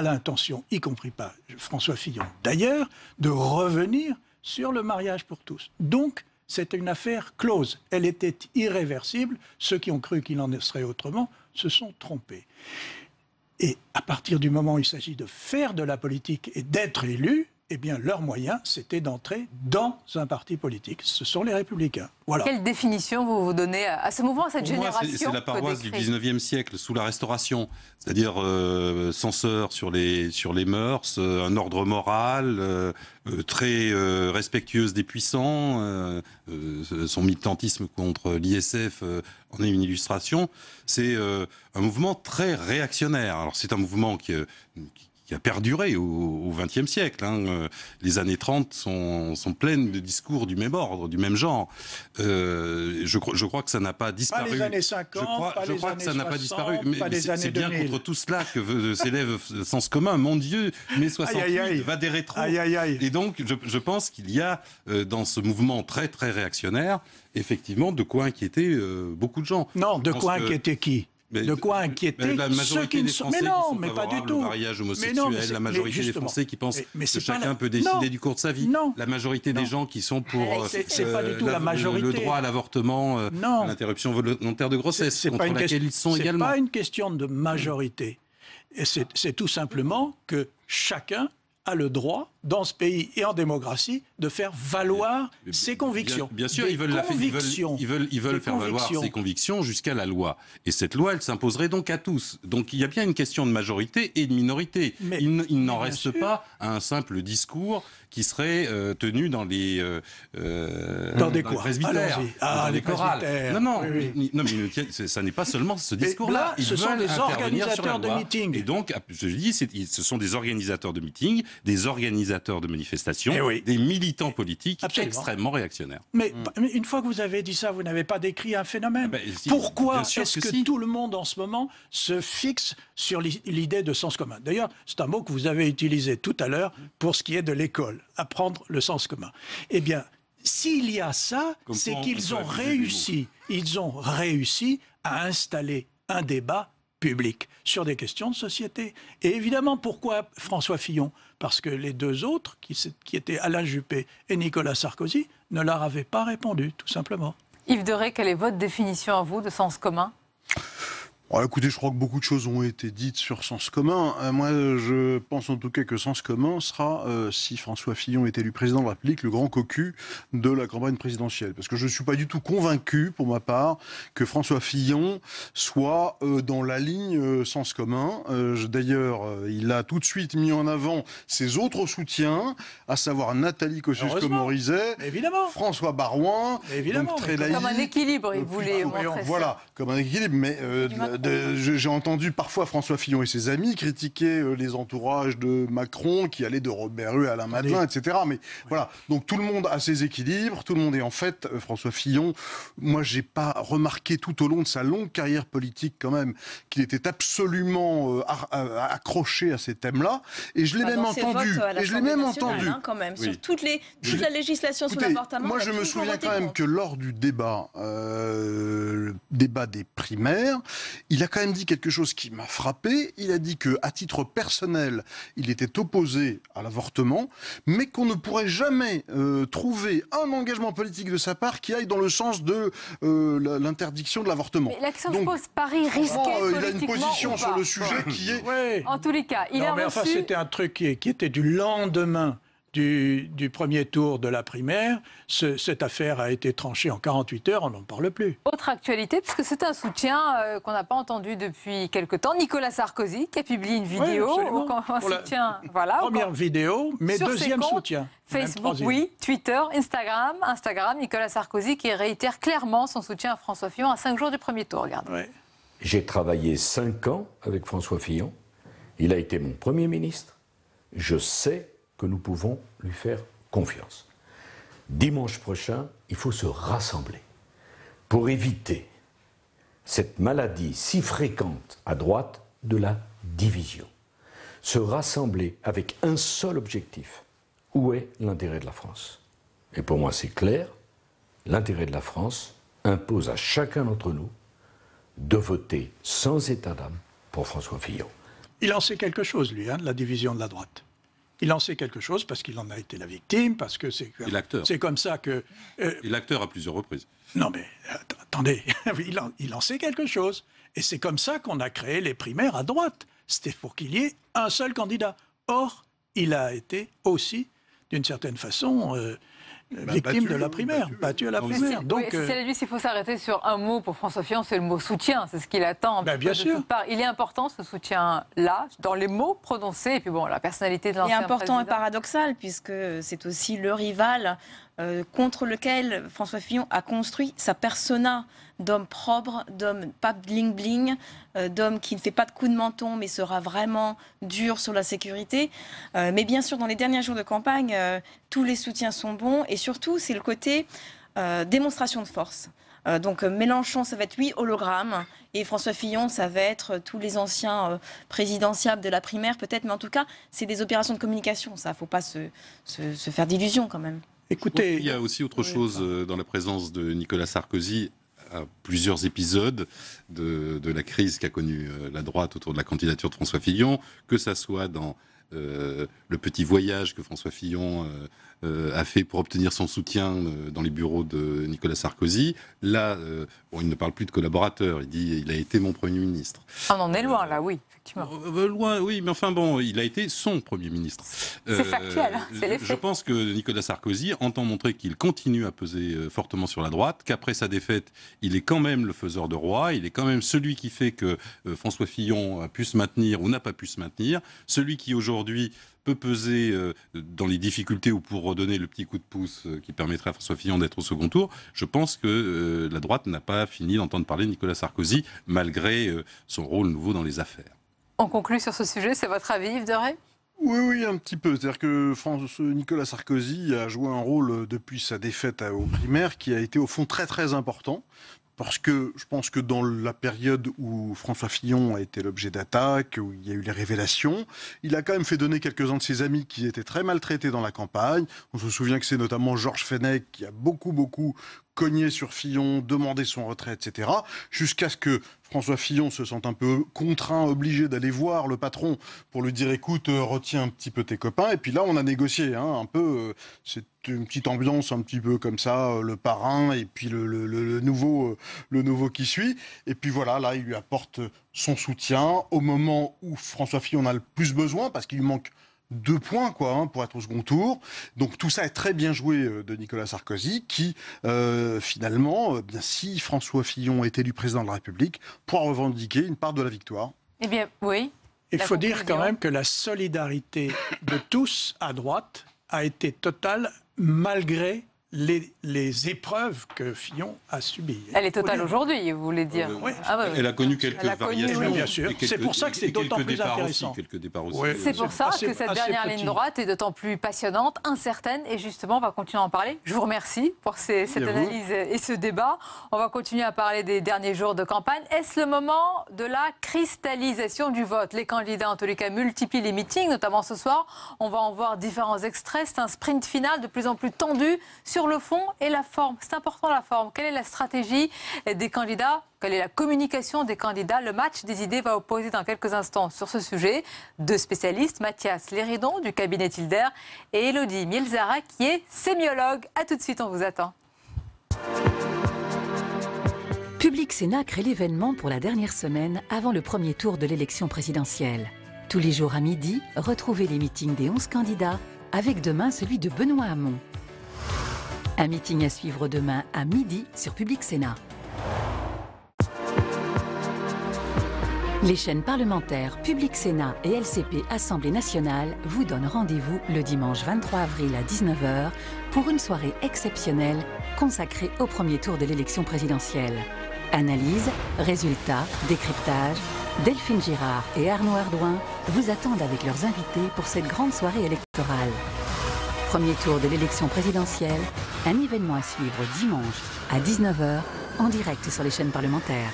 l'intention, y compris pas François Fillon d'ailleurs, de revenir sur le mariage pour tous. Donc, c'est une affaire close. Elle était irréversible. Ceux qui ont cru qu'il en serait autrement se sont trompés. Et à partir du moment où il s'agit de faire de la politique et d'être élu, eh bien, leur moyen, c'était d'entrer dans un parti politique. Ce sont les Républicains. Voilà. Quelle définition vous vous donnez à ce mouvement, à cette génération C'est la paroisse du 19e siècle, sous la Restauration, c'est-à-dire euh, censeur sur les, sur les mœurs, euh, un ordre moral, euh, très respectueuse des puissants, son militantisme contre l'ISF en est une illustration. C'est un mouvement très réactionnaire. Alors c'est un mouvement qui qui a perduré au XXe siècle. Hein. Les années 30 sont, pleines de discours du même ordre, du même genre. Euh, je, je, crois que ça n'a pas disparu. Pas les années 50, je crois, pas les que ça n'a pas disparu. Mais, c'est bien contre tout cela que s'élève sens commun. Mon Dieu, mai 68 va des rétros. Et donc, je, pense qu'il y a euh, dans ce mouvement très très réactionnaire, effectivement, de quoi inquiéter euh, beaucoup de gens. Non, de quoi inquiéter qui de quoi inquiéter la ceux qui ne sont mais mais pas du tout. mariage homosexuel, la majorité des Français qui pensent que chacun peut décider du cours de sa vie, la majorité des gens qui sont pour pas euh, la, le droit à l'avortement, euh, l'interruption volontaire de grossesse, Ce n'est sont également. pas une question de majorité. C'est tout simplement que chacun a le droit, dans ce pays et en démocratie, de faire valoir ses convictions. Bien, sûr, ils veulent, la, ils ils veulent, ils veulent faire valoir ses convictions jusqu'à la loi. Et cette loi, elle s'imposerait donc à tous. Donc il y a bien une question de majorité et de minorité. Mais, il n'en reste pas à un simple discours qui serait euh, tenu dans les euh, euh, dans des quoi ah, les, Non, non, ça n'est pas seulement ce discours-là. ce sont des organisateurs de meetings. Et donc, je dis, ce sont des organisateurs de meetings des organisateurs de manifestations, eh des militants politiques extrêmement réactionnaires. Mm. Mais, une fois que vous avez dit ça, vous n'avez pas décrit un phénomène. Ah ben, pourquoi est-ce que, tout le monde en ce moment se fixe sur l'idée de sens commun D'ailleurs, c'est un mot que vous avez utilisé tout à l'heure pour ce qui est de l'école, apprendre le sens commun. Eh bien, s'il y a ça, c'est qu'ils ont réussi. Ils ont réussi à installer un débat public sur des questions de société. Et évidemment, pourquoi François Fillon parce que les deux autres, qui, étaient Alain Juppé et Nicolas Sarkozy, ne leur avaient pas répondu, tout simplement. Yves Deray, quelle est votre définition à vous de sens commun écoutez, je crois que beaucoup de choses ont été dites sur Sens commun. Euh, moi, je pense en tout cas que Sens commun sera, euh, si François Fillon est élu président de la République, le grand cocu de la campagne présidentielle. Parce que je ne suis pas du tout convaincu, pour ma part, que François Fillon soit euh, dans la ligne Sens commun. D'ailleurs, il a tout de suite mis en avant ses autres soutiens, à savoir Nathalie Kosciusko-Morizet, François Barouin, évidemment, Comme un équilibre, il voulait Voilà, comme un équilibre, mais... J'ai entendu parfois François Fillon et ses amis critiquer euh, les entourages de Macron qui allaient de Robert Hue à Alain Madelin, etc. Mais voilà, donc tout le monde a ses équilibres, tout le monde est en fait euh, François Fillon. Moi, j'ai pas remarqué tout au long de sa longue carrière politique quand même qu'il était absolument euh, accroché à ces thèmes-là. Et je l'ai bah, même entendu. Et je l'ai même entendu. Hein, quand même, sur toutes les, toute la législation sur l'avortement. Moi, je me souviens quand même que lors du débat, débat des primaires, il a quand même dit quelque chose qui m'a frappé. Il a dit que, à titre personnel, il était opposé à l'avortement, mais qu'on ne pourrait jamais euh, trouver un engagement politique de sa part qui aille dans le sens de euh, l'interdiction de l'avortement. L'action Paris euh, Il a une position sur le sujet qui est. En tous les cas, il a mais en c'était un truc qui était du lendemain du, premier tour de la primaire, cette affaire a été tranchée en 48 heures, on n'en parle plus. Autre actualité, parce que c'est un soutien euh, qu'on n'a pas entendu depuis quelque temps, Nicolas Sarkozy qui a publié une vidéo, au, soutien, voilà, première vidéo, mais deuxième soutien. Facebook, oui, Twitter, Instagram, Instagram, Nicolas Sarkozy qui réitère clairement son soutien à François Fillon à cinq jours du premier tour. Regarde. J'ai travaillé cinq ans avec François Fillon. Il a été mon premier ministre. Je sais que nous pouvons lui faire confiance. Dimanche prochain, il faut se rassembler pour éviter cette maladie si fréquente à droite de la division. Se rassembler avec un seul objectif. Où est l'intérêt de la France Et pour moi, c'est clair, l'intérêt de la France impose à chacun d'entre nous de voter sans état d'âme pour François Fillon. Il en sait quelque chose, lui, de hein, la division de la droite. Il en sait quelque chose parce qu'il en a été la victime, parce que c'est comme, comme ça que. Euh, l'acteur à plusieurs reprises. Non, mais attendez, il, en, sait quelque chose. Et c'est comme ça qu'on a créé les primaires à droite. C'était pour qu'il y ait un seul candidat. Or, il a été aussi, d'une certaine façon, euh, eh ben, victime de la primaire, battue à la primaire. Donc, euh, c'est lui faut s'arrêter sur un mot pour François Fillon, c'est le mot soutien, c'est ce qu'il attend. Ben, bien sûr. Il est important ce soutien-là, dans les mots prononcés, et puis bon, la personnalité de l'ancien Il est important et paradoxal, puisque c'est aussi le rival euh, contre lequel François Fillon a construit sa persona d'homme propre, d'homme pas bling-bling, euh, d'homme qui ne fait pas de coups de menton, mais sera vraiment dur sur la sécurité. Euh, mais bien sûr, dans les derniers jours de campagne, euh, tous les soutiens sont bons. Et surtout, c'est le côté démonstration de force. Donc Mélenchon, ça va être lui hologramme, et François Fillon, ça va être tous les anciens présidentiables de la primaire, peut-être, mais en tout cas, c'est des opérations de communication, ça, faut pas se, se faire d'illusions quand même. Écoutez, il y a aussi autre chose dans la présence de Nicolas Sarkozy à plusieurs épisodes de, la crise qu'a connue euh, la droite autour de la candidature de François Fillon, que ça soit dans euh, le petit voyage que François Fillon euh, euh, a fait pour obtenir son soutien euh, dans les bureaux de Nicolas Sarkozy. Là, euh, il ne parle plus de collaborateur, il dit il a été mon Premier ministre. On en est loin, là, oui, effectivement. loin, oui, mais enfin bon, il a été son Premier ministre. C'est factuel, Je pense que Nicolas Sarkozy entend montrer qu'il continue à peser fortement sur la droite, qu'après sa défaite, il est quand même le faiseur de roi, il est quand même celui qui fait que François Fillon a pu se maintenir ou n'a pas pu se maintenir, celui qui aujourd'hui peut peser euh, dans les difficultés ou pour redonner le petit coup de pouce euh, qui permettrait à François Fillon d'être au second tour, je pense que euh, la droite n'a pas fini d'entendre parler de Nicolas Sarkozy, malgré son rôle nouveau dans les affaires. On conclut sur ce sujet, c'est votre avis Yves Doré oui, oui, un petit peu. C'est-à-dire que Nicolas Sarkozy a joué un rôle depuis sa défaite aux primaires qui a été au fond très très important parce que je pense que dans la période où François Fillon a été l'objet d'attaques, où il y a eu les révélations, il a quand même fait donner quelques-uns de ses amis qui étaient très maltraités dans la campagne. On se souvient que c'est notamment Georges Fenech qui a beaucoup, beaucoup cogner sur Fillon, demander son retrait, etc., jusqu'à ce que François Fillon se sente un peu contraint, obligé d'aller voir le patron pour lui dire écoute, euh, retiens un petit peu tes copains. Et puis là, on a négocié hein, un peu. Euh, c'est une petite ambiance un petit peu comme ça, euh, le parrain et puis le, nouveau, le nouveau qui suit. Et puis voilà, là, il lui apporte son soutien au moment où François Fillon a le plus besoin parce qu'il manque deux points quoi hein, pour être au second tour. Donc tout ça est très bien joué euh, de Nicolas Sarkozy qui euh, finalement, euh, bien si François Fillon est élu président de la République, pourra revendiquer une part de la victoire. Eh bien oui. Il faut dire quand même que la solidarité de tous à droite a été totale malgré les, épreuves que Fillon a subies. Elle est totale aujourd'hui, vous voulez dire euh, Oui, ah Elle a connu quelques a bien sûr. C'est pour ça que c'est d'autant plus intéressant. aussi. C'est pour ça que cette dernière ligne droite est d'autant plus passionnante, incertaine, et justement, on va continuer à en parler. Je vous remercie pour cette analyse et ce débat. On va continuer à parler des derniers jours de campagne. Est-ce le moment de la cristallisation du vote Les candidats, en tous les cas, multiplient les meetings, notamment ce soir. On va en voir différents extraits. C'est un sprint final de plus en plus tendu sur le fond et la forme. C'est important la forme. Quelle est la stratégie des candidats Quelle est la communication des candidats Le match des idées va opposer dans quelques instants sur ce sujet deux spécialistes, Mathias Léridon du cabinet Tilder et Elodie Mielzara qui est sémiologue. A tout de suite, on vous attend. Public Sénat crée l'événement pour la dernière semaine avant le premier tour de l'élection présidentielle. Tous les jours à midi, retrouvez les meetings des 11 candidats avec demain celui de Benoît Hamon. Un meeting à suivre demain à midi sur Public Sénat. Les chaînes parlementaires Public Sénat et LCP Assemblée nationale vous donnent rendez-vous le dimanche 23 avril à 19h pour une soirée exceptionnelle consacrée au premier tour de l'élection présidentielle. Analyse, résultats, décryptage, Delphine Girard et Arnaud Ardouin vous attendent avec leurs invités pour cette grande soirée électorale. Premier tour de l'élection présidentielle, un événement à suivre dimanche à 19h en direct sur les chaînes parlementaires.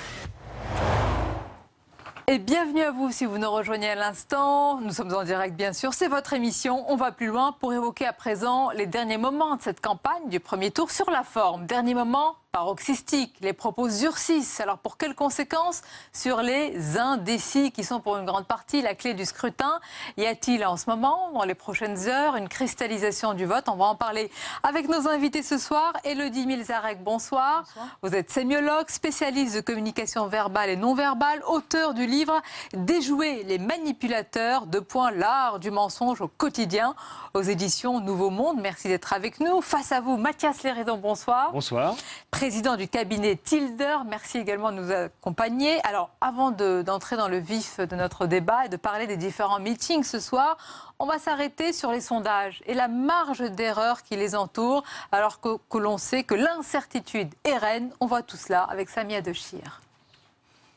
Et bienvenue à vous si vous nous rejoignez à l'instant. Nous sommes en direct, bien sûr. C'est votre émission. On va plus loin pour évoquer à présent les derniers moments de cette campagne du premier tour sur la forme. Dernier moment paroxystique, les propos durcissent. Alors pour quelles conséquences sur les indécis qui sont pour une grande partie la clé du scrutin Y a-t-il en ce moment, dans les prochaines heures, une cristallisation du vote On va en parler avec nos invités ce soir. Elodie Milzarek, bonsoir. bonsoir. Vous êtes sémiologue, spécialiste de communication verbale et non verbale, auteur du livre Déjouer les manipulateurs, de points l'art du mensonge au quotidien aux éditions Nouveau Monde. Merci d'être avec nous. Face à vous, Mathias Léridon, bonsoir. Bonsoir président du cabinet Tilder. Merci également de nous accompagner. Alors, avant d'entrer dans le vif de notre débat et de parler des différents meetings ce soir, on va s'arrêter sur les sondages et la marge d'erreur qui les entoure, alors que, l'on sait que l'incertitude est reine. On voit tout cela avec Samia Dechir.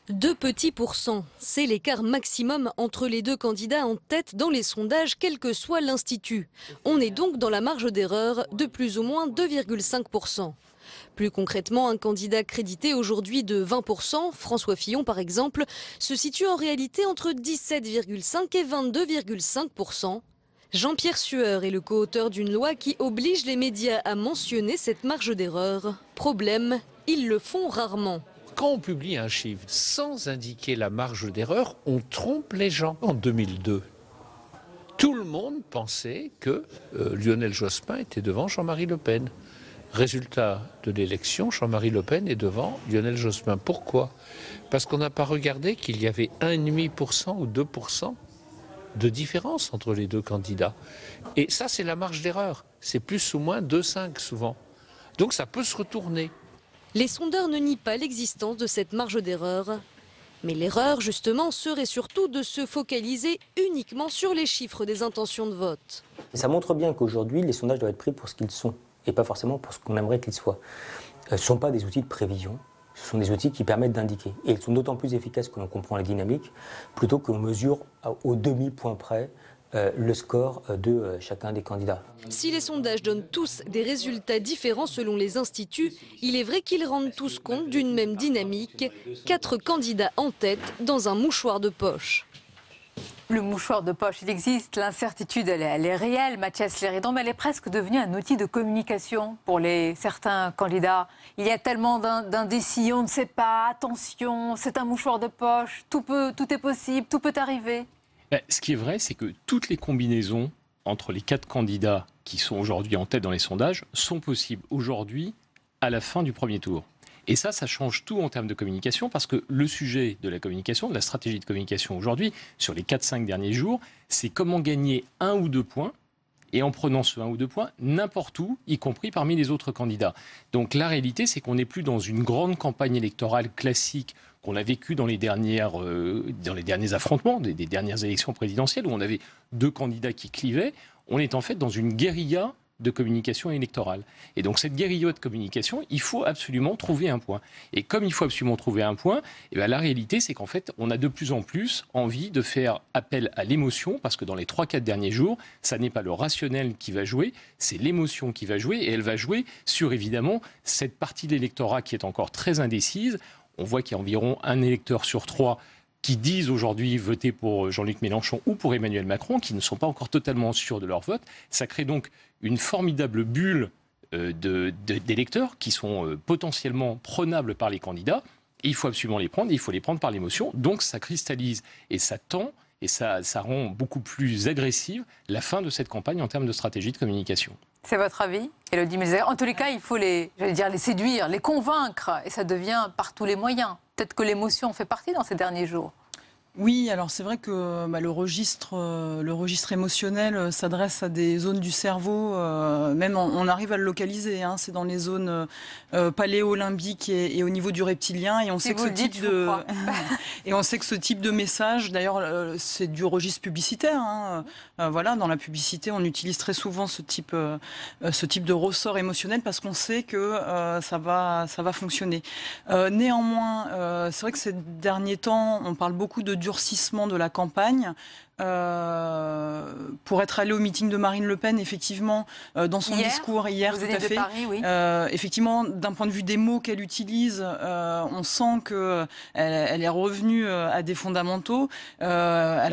Deux petits pourcents, c'est l'écart maximum entre les deux candidats en tête dans les sondages, quel que soit l'institut. On est donc dans la marge d'erreur de plus ou moins 2,5%. Plus concrètement, un candidat crédité aujourd'hui de 20%, François Fillon par exemple, se situe en réalité entre 17,5 et 22,5%. Jean-Pierre Sueur est le co-auteur d'une loi qui oblige les médias à mentionner cette marge d'erreur. Problème, ils le font rarement. Quand on publie un chiffre sans indiquer la marge d'erreur, on trompe les gens. En 2002, tout le monde pensait que euh, Lionel Jospin était devant Jean-Marie Le Pen. Résultat de l'élection, Jean-Marie Le Pen est devant Lionel Jospin. Pourquoi Parce qu'on n'a pas regardé qu'il y avait 1,5% ou 2% de différence entre les deux candidats. Et ça, c'est la marge d'erreur. C'est plus ou moins 2,5 souvent. Donc ça peut se retourner. Les sondeurs ne nient pas l'existence de cette marge d'erreur. Mais l'erreur, justement, serait surtout de se focaliser uniquement sur les chiffres des intentions de vote. Ça montre bien qu'aujourd'hui, les sondages doivent être pris pour ce qu'ils sont et pas forcément pour ce qu'on aimerait qu'ils soient. Euh, ce ne sont pas des outils de prévision, ce sont des outils qui permettent d'indiquer. Et ils sont d'autant plus efficaces que l'on comprend la dynamique, plutôt qu'on mesure au demi-point près euh, le score euh, de chacun des candidats. Si les sondages donnent tous des résultats différents selon les instituts, il est vrai qu'ils rendent tous compte d'une même dynamique, quatre candidats en tête dans un mouchoir de poche. Le mouchoir de poche, il existe, l'incertitude, elle, est réelle, Mathias Léridon, mais elle est presque devenue un outil de communication pour les, certains candidats. Il y a tellement d'indécis, on ne sait pas, attention, c'est un mouchoir de poche, tout, peut, tout est possible, tout peut arriver. Ben, ce qui est vrai, c'est que toutes les combinaisons entre les quatre candidats qui sont aujourd'hui en tête dans les sondages sont possibles aujourd'hui à la fin du premier tour. Et ça, ça change tout en termes de communication parce que le sujet de la communication, de la stratégie de communication aujourd'hui, sur les 4-5 derniers jours, c'est comment gagner un ou deux points et en prenant ce un ou deux points n'importe où, y compris parmi les autres candidats. Donc la réalité, c'est qu'on n'est plus dans une grande campagne électorale classique qu'on a vécue dans les dernières, euh, dans les derniers affrontements des dernières élections présidentielles où on avait deux candidats qui clivaient. On est en fait dans une guérilla de communication électorale. Et donc cette guérilla de communication, il faut absolument trouver un point. Et comme il faut absolument trouver un point, eh ben, la réalité, c'est qu'en fait, on a de plus en plus envie de faire appel à l'émotion, parce que dans les 3-4 derniers jours, ça n'est pas le rationnel qui va jouer, c'est l'émotion qui va jouer, et elle va jouer sur, évidemment, cette partie de l'électorat qui est encore très indécise. On voit qu'il y a environ un électeur sur trois qui disent aujourd'hui voter pour Jean-Luc Mélenchon ou pour Emmanuel Macron, qui ne sont pas encore totalement sûrs de leur vote. Ça crée donc une formidable bulle euh, d'électeurs qui sont euh, potentiellement prenables par les candidats. il faut absolument les prendre, il faut les prendre par l'émotion. Donc ça cristallise et ça tend et ça, rend beaucoup plus agressive la fin de cette campagne en termes de stratégie de communication. C'est votre avis, Elodie En tous les cas, il faut les, les séduire, les convaincre. Et ça devient par tous les moyens. Peut-être que l'émotion fait partie dans ces derniers jours. Oui, alors c'est vrai que bah, euh, le registre, émotionnel euh, s'adresse à des zones du cerveau. Euh, même on, arrive à le localiser. Hein. c'est dans les zones paléolimbiques et, au niveau du reptilien. Et on sait que ce type de et on sait que ce type de message, d'ailleurs, c'est du registre publicitaire. Hein. voilà, dans la publicité, on utilise très souvent ce type, ce type de ressort émotionnel parce qu'on sait que ça va, ça va fonctionner. néanmoins, c'est vrai que ces derniers temps, on parle beaucoup de durcissement de la campagne euh, pour être allé au meeting de Marine Le Pen, effectivement, euh, dans son discours hier, euh, effectivement, d'un point de vue des mots qu'elle utilise, on sent qu'elle elle est revenue à des fondamentaux. elle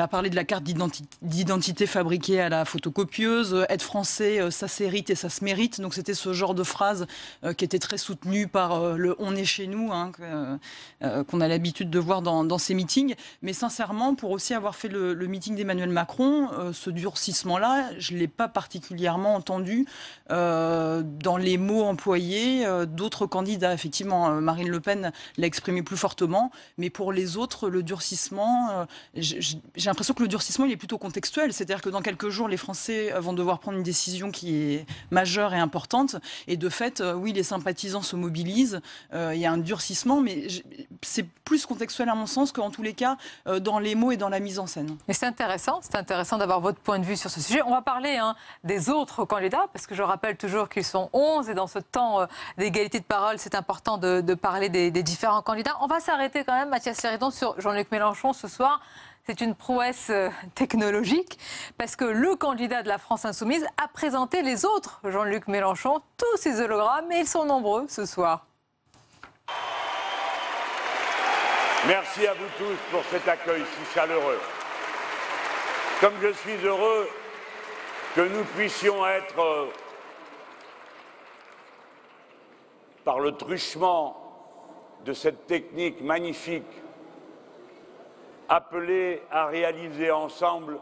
a parlé de la carte d'identité fabriquée à la photocopieuse, être français, ça s'hérite et ça se mérite. Donc c'était ce genre de phrase qui était très soutenue par le on est chez nous, hein qu'on a l'habitude de voir dans, ces meetings. Mais sincèrement, pour aussi avoir fait le meeting d'Emmanuel Macron, euh, ce durcissement-là, je ne l'ai pas particulièrement entendu euh, dans les mots employés euh, d'autres candidats. Effectivement, Marine Le Pen l'a exprimé plus fortement, mais pour les autres, le durcissement, j'ai l'impression que le durcissement, il est plutôt contextuel. C'est-à-dire que dans quelques jours, les Français vont devoir prendre une décision qui est majeure et importante. Et de fait, oui, les sympathisants se mobilisent. Il y a un durcissement, mais c'est plus contextuel à mon sens qu'en tous les cas dans les mots et dans la mise en scène. Mais c'est c'est intéressant d'avoir votre point de vue sur ce sujet. On va parler hein, des autres candidats, parce que je rappelle toujours qu'ils sont 11 et dans ce temps euh, d'égalité de parole, c'est important de, parler des, différents candidats. On va s'arrêter quand même, Mathias Léridon, sur Jean-Luc Mélenchon ce soir. C'est une prouesse euh, technologique parce que le candidat de la France insoumise a présenté les autres, Jean-Luc Mélenchon, tous ses hologrammes et ils sont nombreux ce soir. Merci à vous tous pour cet accueil si chaleureux. Comme je suis heureux que nous puissions être, euh, par le truchement de cette technique magnifique, appelés à réaliser ensemble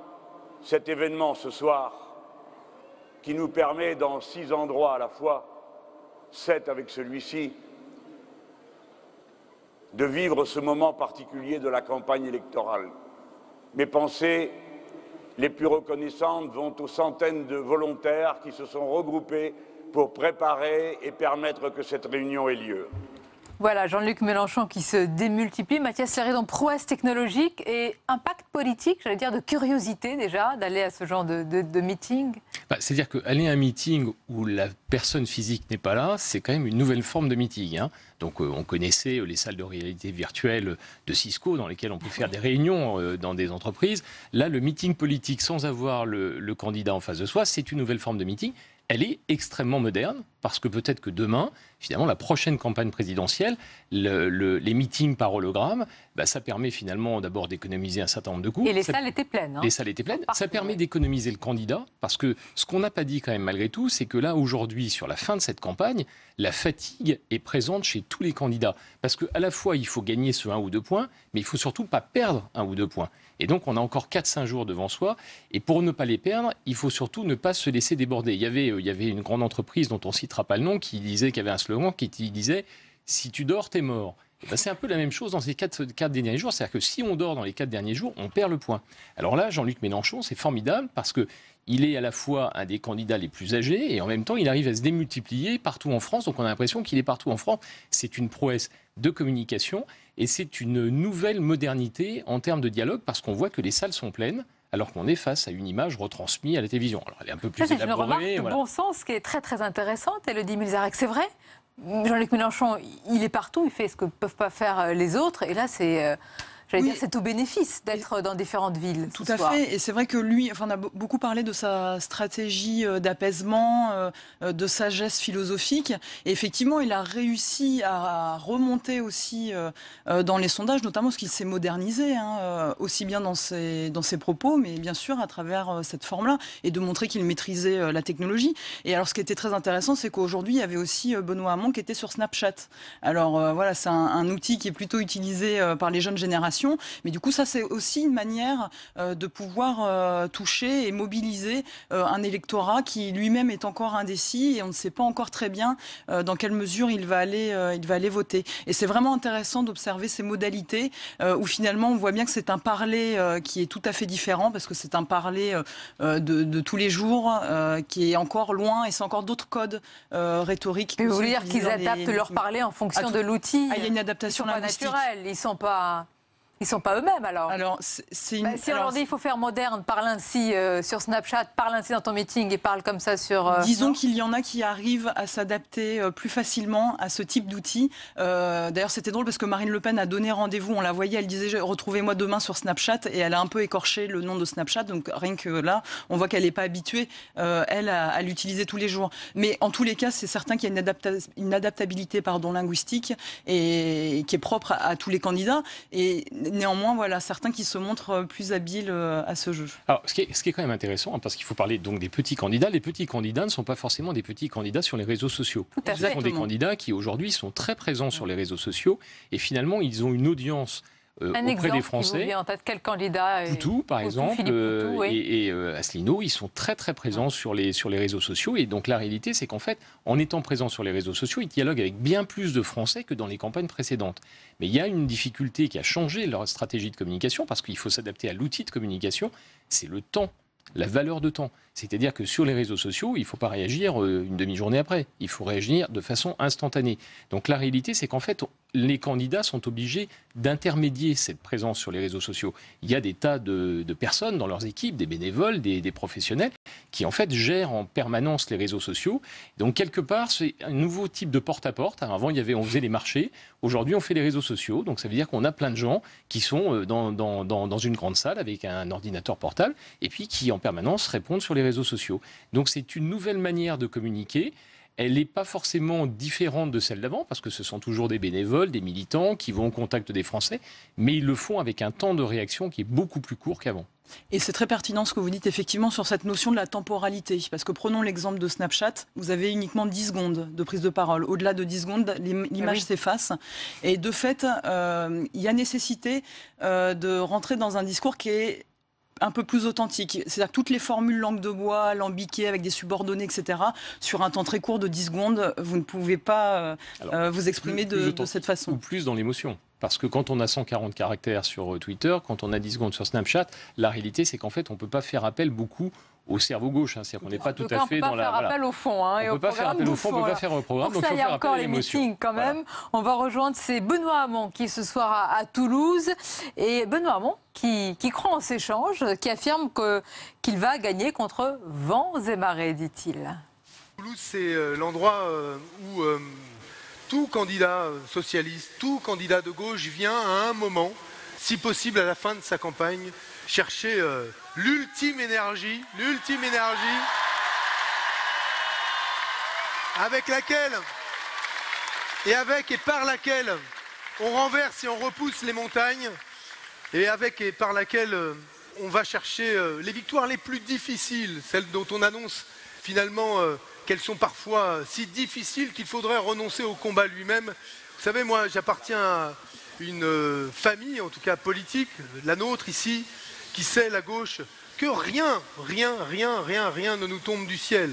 cet événement ce soir, qui nous permet dans six endroits à la fois, sept avec celui-ci, de vivre ce moment particulier de la campagne électorale. Mes pensées les plus reconnaissantes vont aux centaines de volontaires qui se sont regroupés pour préparer et permettre que cette réunion ait lieu. Voilà, Jean-Luc Mélenchon qui se démultiplie, Mathias Serré dans prouesse technologique et impact politique, j'allais dire de curiosité déjà, d'aller à ce genre de, meeting bah, C'est-à-dire qu'aller à un meeting où la personne physique n'est pas là, c'est quand même une nouvelle forme de meeting. Hein. Donc euh, on connaissait euh, les salles de réalité virtuelle de Cisco dans lesquelles on peut faire des réunions euh, dans des entreprises. Là, le meeting politique sans avoir le candidat en face de soi, c'est une nouvelle forme de meeting elle est extrêmement moderne, parce que peut-être que demain, finalement, la prochaine campagne présidentielle, les meetings par hologramme, bah, ça permet finalement d'abord d'économiser un certain nombre de coûts. Et les salles étaient pleines. Hein. Les salles étaient pleines. Ça permet d'économiser le candidat, parce que ce qu'on n'a pas dit quand même malgré tout, c'est que là, aujourd'hui, sur la fin de cette campagne, la fatigue est présente chez tous les candidats. Parce qu'à la fois, il faut gagner ce 1 ou 2 points, mais il faut surtout pas perdre un ou deux points. Et donc, on a encore 4-5 jours devant soi. Et pour ne pas les perdre, il faut surtout ne pas se laisser déborder. Il y avait, euh, il y avait une grande entreprise dont on citera pas le nom qui disait qu'il y avait un slogan qui disait Si tu dors, t'es mort. Eh ben, c'est un peu la même chose dans ces quatre, quatre derniers jours. C'est-à-dire que si on dort dans les quatre derniers jours, on perd le point. Alors là, Jean-Luc Mélenchon, c'est formidable parce que il est à la fois un des candidats les plus âgés et en même temps, il arrive à se démultiplier partout en France. Donc on a l'impression qu'il est partout en France. C'est une prouesse de communication et c'est une nouvelle modernité en termes de dialogue parce qu'on voit que les salles sont pleines alors qu'on est face à une image retransmise à la télévision. Alors elle est un peu plus Ça, élaborée. Une remarque de bon sens qui est très très intéressante, Elodie Milzarek, c'est vrai Jean-Luc Mélenchon, il est partout, il fait ce que peuvent pas faire euh, les autres, et là c'est euh, c'est au bénéfice d'être dans différentes villes. Tout à fait. Et c'est vrai que lui, enfin, on a beaucoup parlé de sa stratégie euh, d'apaisement, euh, de sagesse philosophique. Et effectivement, il a réussi à remonter aussi euh, dans les sondages, notamment parce qu'il s'est modernisé, hein, aussi bien dans ses, dans ses propos, mais bien sûr à travers cette forme-là, et de montrer qu'il maîtrisait la technologie. Et alors, ce qui était très intéressant, c'est qu'aujourd'hui, il y avait aussi Benoît Hamon qui était sur Snapchat. Alors, voilà, c'est un outil qui est plutôt utilisé par les jeunes générations mais du coup, ça, c'est aussi une manière euh, de pouvoir euh, toucher et mobiliser euh, un électorat qui lui-même est encore indécis et on ne sait pas encore très bien dans quelle mesure il va aller, il va aller voter. Et c'est vraiment intéressant d'observer ces modalités où finalement, on voit bien que c'est un parler qui est tout à fait différent parce que c'est un parler de, tous les jours qui est encore loin et c'est encore d'autres codes rhétoriques. Vous voulez dire qu'ils adaptent leur parler en fonction ah, de l'outil ah, Il y a une adaptation ils sont pas naturels, ils sont pas ils sont pas eux-mêmes alors. Alors, c'est une... Bah, si on leur dit il faut faire moderne, parle ainsi euh, sur Snapchat, parle ainsi dans ton meeting et parle comme ça sur. Euh, Disons qu'il y en a qui arrivent à s'adapter euh, plus facilement à ce type d'outils. D'ailleurs, c'était drôle parce que Marine Le Pen a donné rendez-vous. On la voyait, elle disait retrouvez-moi demain sur Snapchat et elle a un peu écorché le nom de Snapchat. Donc rien que là, on voit qu'elle n'est pas habituée elle à, l'utiliser tous les jours. Mais en tous les cas, c'est certain qu'il y a une, adaptabilité pardon linguistique et... qui est propre à, à tous les candidats et néanmoins, voilà, certains qui se montrent euh, plus habiles euh, à ce jeu. Alors, ce qui est, quand même intéressant, hein, parce qu'il faut parler donc des petits candidats. Les petits candidats ne sont pas forcément des petits candidats sur les réseaux sociaux. Ils sont des candidats qui aujourd'hui sont très présents sur les réseaux sociaux et finalement ils ont une audience euh, Un exemple des Français. Qui en tête, quel candidat Poutou, par exemple, euh, et, et euh, Asselineau, ils sont très très présents sur les, sur les réseaux sociaux. Et donc la réalité, c'est qu'en fait, en étant présents sur les réseaux sociaux, ils dialoguent avec bien plus de Français que dans les campagnes précédentes. Mais il y a une difficulté qui a changé leur stratégie de communication, parce qu'il faut s'adapter à l'outil de communication, c'est le temps, la valeur de temps. C'est-à-dire que sur les réseaux sociaux, il ne faut pas réagir euh, une demi-journée après. Il faut réagir de façon instantanée. Donc la réalité, c'est qu'en fait, les candidats sont obligés d'intermédier cette présence sur les réseaux sociaux. Il y a des tas de, personnes dans leurs équipes, des bénévoles, des, professionnels, qui en fait gèrent en permanence les réseaux sociaux. Donc quelque part, c'est un nouveau type de porte-à-porte. Hein, avant, il y avait, on faisait les marchés. Aujourd'hui, on fait les réseaux sociaux. Donc ça veut dire qu'on a plein de gens qui sont euh, dans, dans, dans une grande salle avec un ordinateur portable et puis qui en permanence répondent sur les réseaux sociaux. Donc c'est une nouvelle manière de communiquer elle n'est pas forcément différente de celle d'avant, parce que ce sont toujours des bénévoles, des militants qui vont au contact des Français, mais ils le font avec un temps de réaction qui est beaucoup plus court qu'avant. Et c'est très pertinent ce que vous dites effectivement sur cette notion de la temporalité, parce que prenons l'exemple de Snapchat, vous avez uniquement 10 secondes de prise de parole. Au-delà de 10 secondes, eh l'image s'efface. Et de fait, euh, il y a nécessité euh, de rentrer dans un discours qui est un peu plus authentique. C'est-à-dire que toutes les formules langue de bois, lambiquées avec des subordonnées, etc., sur un temps très court de 10 secondes, vous ne pouvez pas euh, euh, vous exprimer de, cette façon. Ou plus dans l'émotion. Parce que quand on a 140 caractères sur euh, Twitter, quand on a 10 secondes sur Snapchat, la réalité, c'est qu'en fait, on ne peut pas faire appel beaucoup au cerveau gauche. Hein. n'est pas tout à fait dans la. Au fond, on ne peut pas faire appel au fond, hein, on ne peut pas faire un programme. ça, il y a encore les meetings quand même. On va rejoindre, c'est Benoît Hamon qui ce soir à, Toulouse. Et Benoît Hamon qui, croit en ces changes, qui affirme qu'il va gagner contre vents et marées, dit-il. Toulouse, c'est euh, l'endroit euh, où euh, tout candidat socialiste, tout candidat de gauche vient à un moment, si possible à la fin de sa campagne, chercher euh, l'ultime énergie, l'ultime énergie avec laquelle et avec et par laquelle on renverse et on repousse les montagnes et avec et par laquelle euh, on va chercher euh, les victoires les plus difficiles, celles dont on annonce finalement qu'elles sont parfois si difficiles qu'il faudrait renoncer au combat lui-même. Vous savez, moi j'appartiens à une famille, en tout cas politique, la nôtre ici, qui sait la gauche que rien, rien, rien, rien, rien ne nous tombe du ciel,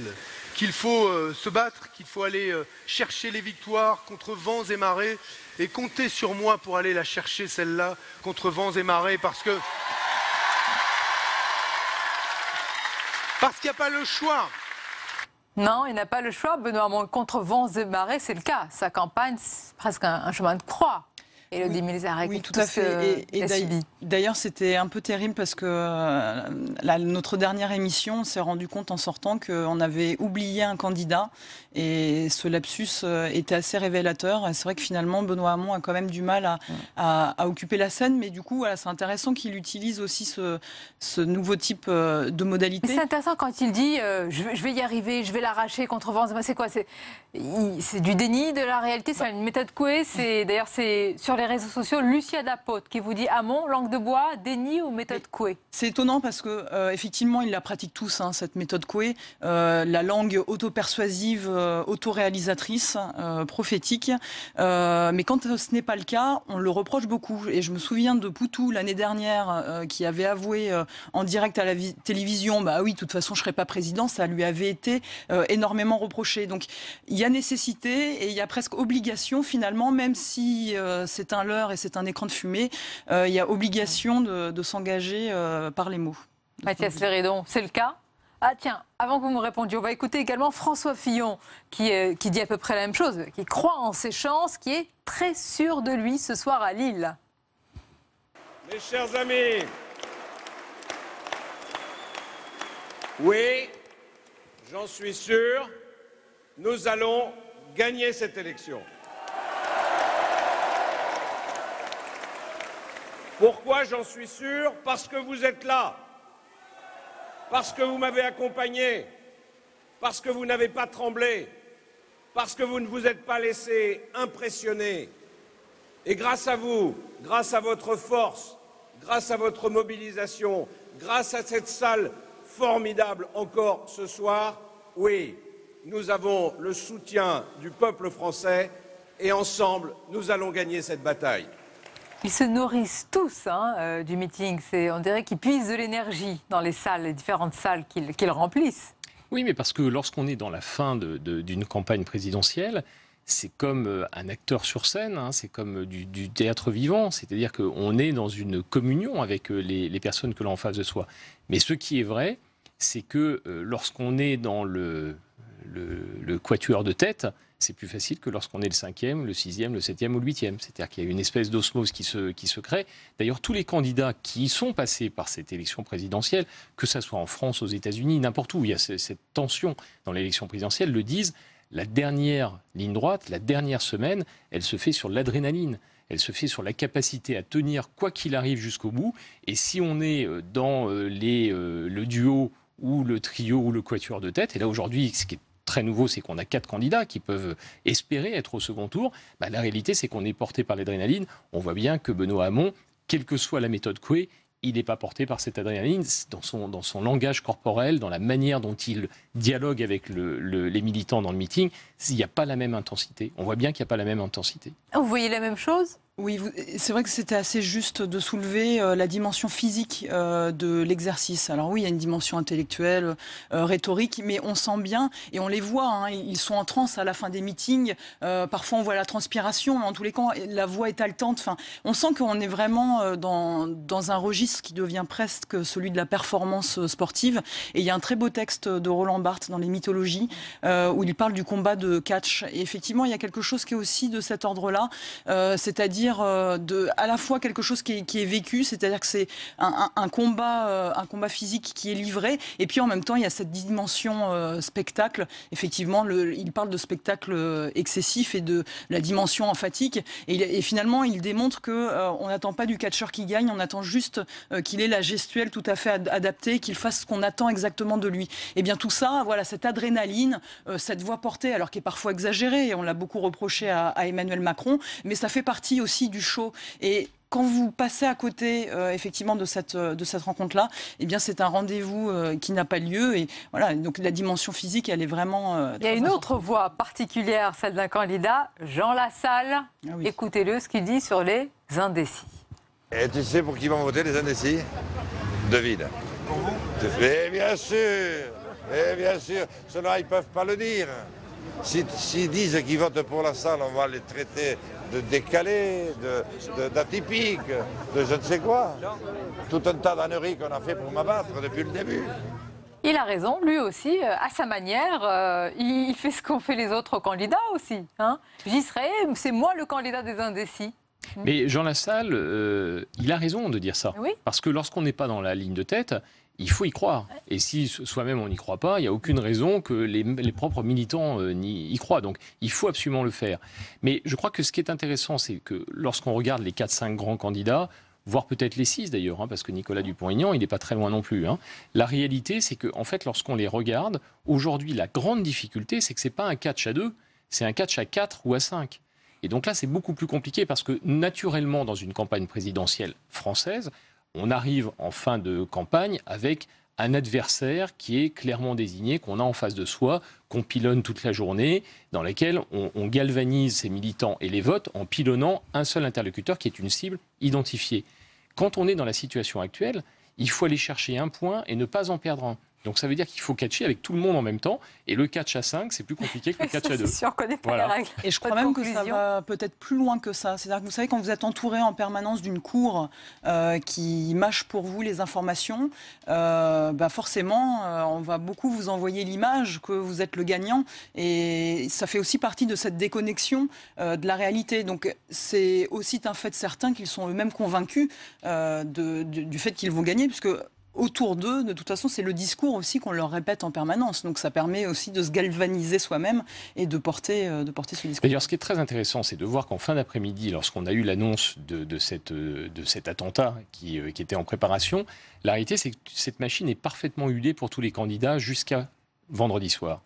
qu'il faut euh, se battre, qu'il faut aller euh, chercher les victoires contre vents et marées, et compter sur moi pour aller la chercher, celle-là, contre vents et marées, parce que... Parce qu'il n'y a pas le choix. Non, il n'a pas le choix, Benoît. Contre vents et marées, c'est le cas. Sa campagne, c'est presque un chemin de croix et le oui, tout, à fait. Et, D'ailleurs, c'était un peu terrible parce que euh, notre dernière émission, on s'est rendu compte en sortant qu'on avait oublié un candidat et ce lapsus euh, était assez révélateur. C'est vrai que finalement, Benoît Hamon a quand même du mal à, occuper la scène, mais du coup, c'est intéressant qu'il utilise aussi ce, ce, nouveau type euh, de modalité. C'est intéressant quand il dit je, vais y arriver, je vais l'arracher contre vent. C'est quoi C'est du déni de la réalité, c'est bah une méthode couée. D'ailleurs, c'est sur les réseaux sociaux Lucia Dapote qui vous dit mon langue de bois, déni ou méthode couée C'est étonnant parce que euh, effectivement, ils la pratiquent tous, hein, cette méthode couée, euh, la langue auto-persuasive, auto euh, autoréalisatrice, prophétique. mais quand ce n'est pas le cas, on le reproche beaucoup. Et je me souviens de Poutou l'année dernière qui avait avoué en direct à la télévision Bah oui, de toute façon, je ne serai pas président. Ça lui avait été énormément reproché. Donc il y a nécessité et il y a presque obligation finalement, même si c'est c'est un leurre et c'est un écran de fumée, euh, il y a obligation de, s'engager euh, par les mots. Mathias Léridon, c'est le cas ah tiens, avant que vous me répondiez, on va écouter également François Fillon euh, qui dit à peu près la même chose, qui croit en ses chances, qui est très sûr de lui ce soir à Lille. Mes chers amis, oui, j'en suis sûr, nous allons gagner cette élection. Pourquoi j'en suis sûr Parce que vous êtes là, parce que vous m'avez accompagné, parce que vous n'avez pas tremblé, parce que vous ne vous êtes pas laissé impressionner. Et grâce à vous, grâce à votre force, grâce à votre mobilisation, grâce à cette salle formidable encore ce soir, oui, nous avons le soutien du peuple français et ensemble, nous allons gagner cette bataille. Ils se nourrissent tous hein, euh, du meeting. C'est, on dirait qu'ils puisent de l'énergie dans les salles, les différentes salles qu'ils, remplissent. Oui, mais parce que lorsqu'on est dans la fin d'une campagne présidentielle, c'est comme euh, un acteur sur scène, hein, c'est comme euh, du, théâtre vivant, c'est-à-dire qu'on est dans une communion avec les, personnes que l'on en face de soi. Mais ce qui est vrai, c'est que lorsqu'on est dans le, le, quatuor de tête, c'est plus facile que lorsqu'on est le cinquième, le sixième, le septième ou le huitième. C'est-à-dire qu'il y a une espèce d'osmose qui se, qui se crée. D'ailleurs, tous les candidats qui sont passés par cette élection présidentielle, que ce soit en France, aux États-Unis, n'importe où, il y a cette tension dans l'élection présidentielle, le disent, la dernière ligne droite, la dernière semaine, elle se fait sur l'adrénaline. Elle se fait sur la capacité à tenir quoi qu'il arrive jusqu'au bout. Et si on est euh, dans euh, les, euh, le duo ou le trio ou le quatuor de tête, et là aujourd'hui, ce qui est très nouveau, c'est qu'on a quatre candidats qui peuvent espérer être au second tour. Bah, la réalité, c'est qu'on est porté par l'adrénaline. On voit bien que Benoît Hamon, quelle que soit la méthode Coué, il n'est pas porté par cette adrénaline. Dans son, dans son langage corporel, dans la manière dont il dialogue avec les militants dans le meeting, il n'y a pas la même intensité. On voit bien qu'il n'y a pas la même intensité. Vous voyez la même chose oui, c'est vrai que c'était assez juste de soulever euh, la dimension physique euh, de l'exercice. Alors oui, il y a une dimension intellectuelle, euh, rhétorique, mais on sent bien et on les voit. Hein. ils sont en transe à la fin des meetings. parfois, on voit la transpiration, mais en tous les cas, la voix est haletante. Enfin, on sent qu'on est vraiment dans, dans un registre qui devient presque celui de la performance sportive. Et il y a un très beau texte de Roland Barthes dans les mythologies où il parle du combat de catch. Et effectivement, il y a quelque chose qui est aussi de cet ordre-là, c'est-à-dire euh, de, à la fois quelque chose qui est, vécu, c'est-à-dire que c'est un, combat, euh, un combat physique qui est livré, et puis en même temps, il y a cette dimension euh, spectacle. Effectivement, il parle de spectacle excessif et de la dimension emphatique, et, finalement, il démontre que on n'attend pas du catcheur qui gagne, on attend juste qu'il ait la gestuelle tout à fait adaptée, qu'il fasse ce qu'on attend exactement de lui. Et eh bien tout ça, voilà, cette adrénaline, cette voix portée, alors qui est parfois exagérée, et on l'a beaucoup reproché à Emmanuel Macron, mais ça fait partie aussi du show. Et quand vous passez à côté euh, effectivement de cette euh, de cette rencontre là, eh bien c'est un rendez-vous euh, qui n'a pas lieu et voilà donc la dimension physique elle est vraiment. Il y a une autre voix particulière, celle d'un candidat, Jean Lassalle. Ah Écoutez-le ce qu'il dit sur les indécis. Et tu sais pour qui vont voter les indécis De ville. Eh bien sûr, et eh bien sûr, cela ils peuvent pas le dire. S'ils si, disent qu'ils votent pour la salle, on va les traiter de décalés, d'atypiques, de, de je ne sais quoi. Tout un tas d'anneries qu'on a fait pour m'abattre depuis le début. Il a raison, lui aussi, euh, à sa manière, euh, il fait ce qu'ont fait les autres candidats aussi. Hein. J'y serai, c'est moi le candidat des indécis. Mais Jean Lassalle, euh, il a raison de dire ça. Parce que lorsqu'on n'est pas dans la ligne de tête, il faut y croire. Et si soi-même on n'y croit pas, il n'y a aucune raison que les, propres militants euh, n'y croient. Donc il faut absolument le faire. Mais je crois que ce qui est intéressant, c'est que lorsqu'on regarde les 4-5 grands candidats, voire peut-être les 6 d'ailleurs, hein, parce que Nicolas Dupont-Aignan, il n'est pas très loin non plus. Hein, la réalité, c'est que en fait, lorsqu'on les regarde, aujourd'hui, la grande difficulté, c'est que ce n'est pas un catch à 2, c'est un catch à 4 ou à 5. Et donc là, c'est beaucoup plus compliqué parce que naturellement, dans une campagne présidentielle française, on arrive en fin de campagne avec un adversaire qui est clairement désigné, qu'on a en face de soi, qu'on pilonne toute la journée, dans laquelle on, galvanise ses militants et les votes en pilonnant un seul interlocuteur qui est une cible identifiée. Quand on est dans la situation actuelle, il faut aller chercher un point et ne pas en perdre un. Donc ça veut dire qu'il faut catcher avec tout le monde en même temps. Et le catch à 5, c'est plus compliqué que le catch à 2. Si on connaît pas les Et je crois même que ça va peut-être plus loin que ça. C'est-à-dire que vous savez, quand vous êtes entouré en permanence d'une cour euh, qui mâche pour vous les informations, euh, bah forcément, euh, on va beaucoup vous envoyer l'image que vous êtes le gagnant. Et ça fait aussi partie de cette déconnexion de la réalité. Donc c'est aussi un fait certain qu'ils sont eux-mêmes convaincus de, du, du fait qu'ils vont gagner, puisque autour d'eux, de toute façon, c'est le discours aussi qu'on leur répète en permanence. Donc ça permet aussi de se galvaniser soi-même et de porter, euh, de porter ce discours. D'ailleurs, ce qui est très intéressant, c'est de voir qu'en fin d'après-midi, lorsqu'on a eu l'annonce de, de euh, cet attentat euh, qui, était en préparation, la réalité, c'est que cette machine est parfaitement huilée pour tous les candidats jusqu'à vendredi soir.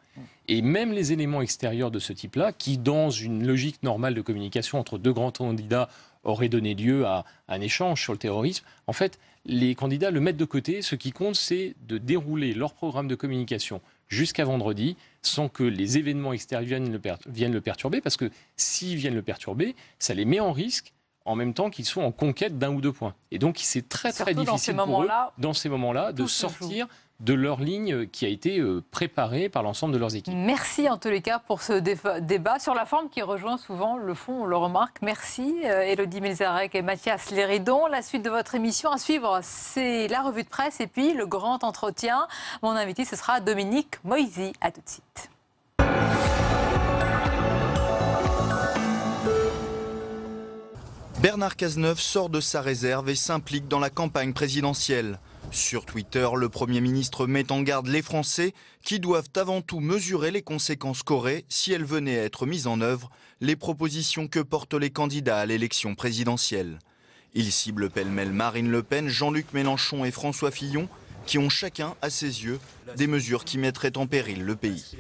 Et même les éléments extérieurs de ce type-là, qui dans une logique normale de communication entre deux grands candidats aurait donné lieu à un échange sur le terrorisme. En fait, les candidats le mettent de côté. Ce qui compte, c'est de dérouler leur programme de communication jusqu'à vendredi sans que les événements extérieurs viennent le, perturber, parce que s'ils viennent le perturber, ça les met en risque en même temps qu'ils sont en conquête d'un ou deux points. Et donc, c'est très, très difficile dans pour eux, dans ces moments-là, de sortir de leur ligne qui a été euh, préparée par l'ensemble de leurs équipes. Merci en tous les cas pour ce débat sur la forme qui rejoint souvent le fond, on le remarque. Merci Elodie euh, Melzarek et Mathias Léridon. La suite de votre émission à suivre, c'est la revue de presse et puis le grand entretien. Mon invité, ce sera Dominique Moisy. À tout de suite. Bernard Cazeneuve sort de sa réserve et s'implique dans la campagne présidentielle. Sur Twitter, le Premier ministre met en garde les Français qui doivent avant tout mesurer les conséquences qu'auraient, si elles venaient à être mises en œuvre, les propositions que portent les candidats à l'élection présidentielle. Il cible pêle-mêle Marine Le Pen, Jean-Luc Mélenchon et François Fillon, qui ont chacun, à ses yeux, des mesures qui mettraient en péril le pays.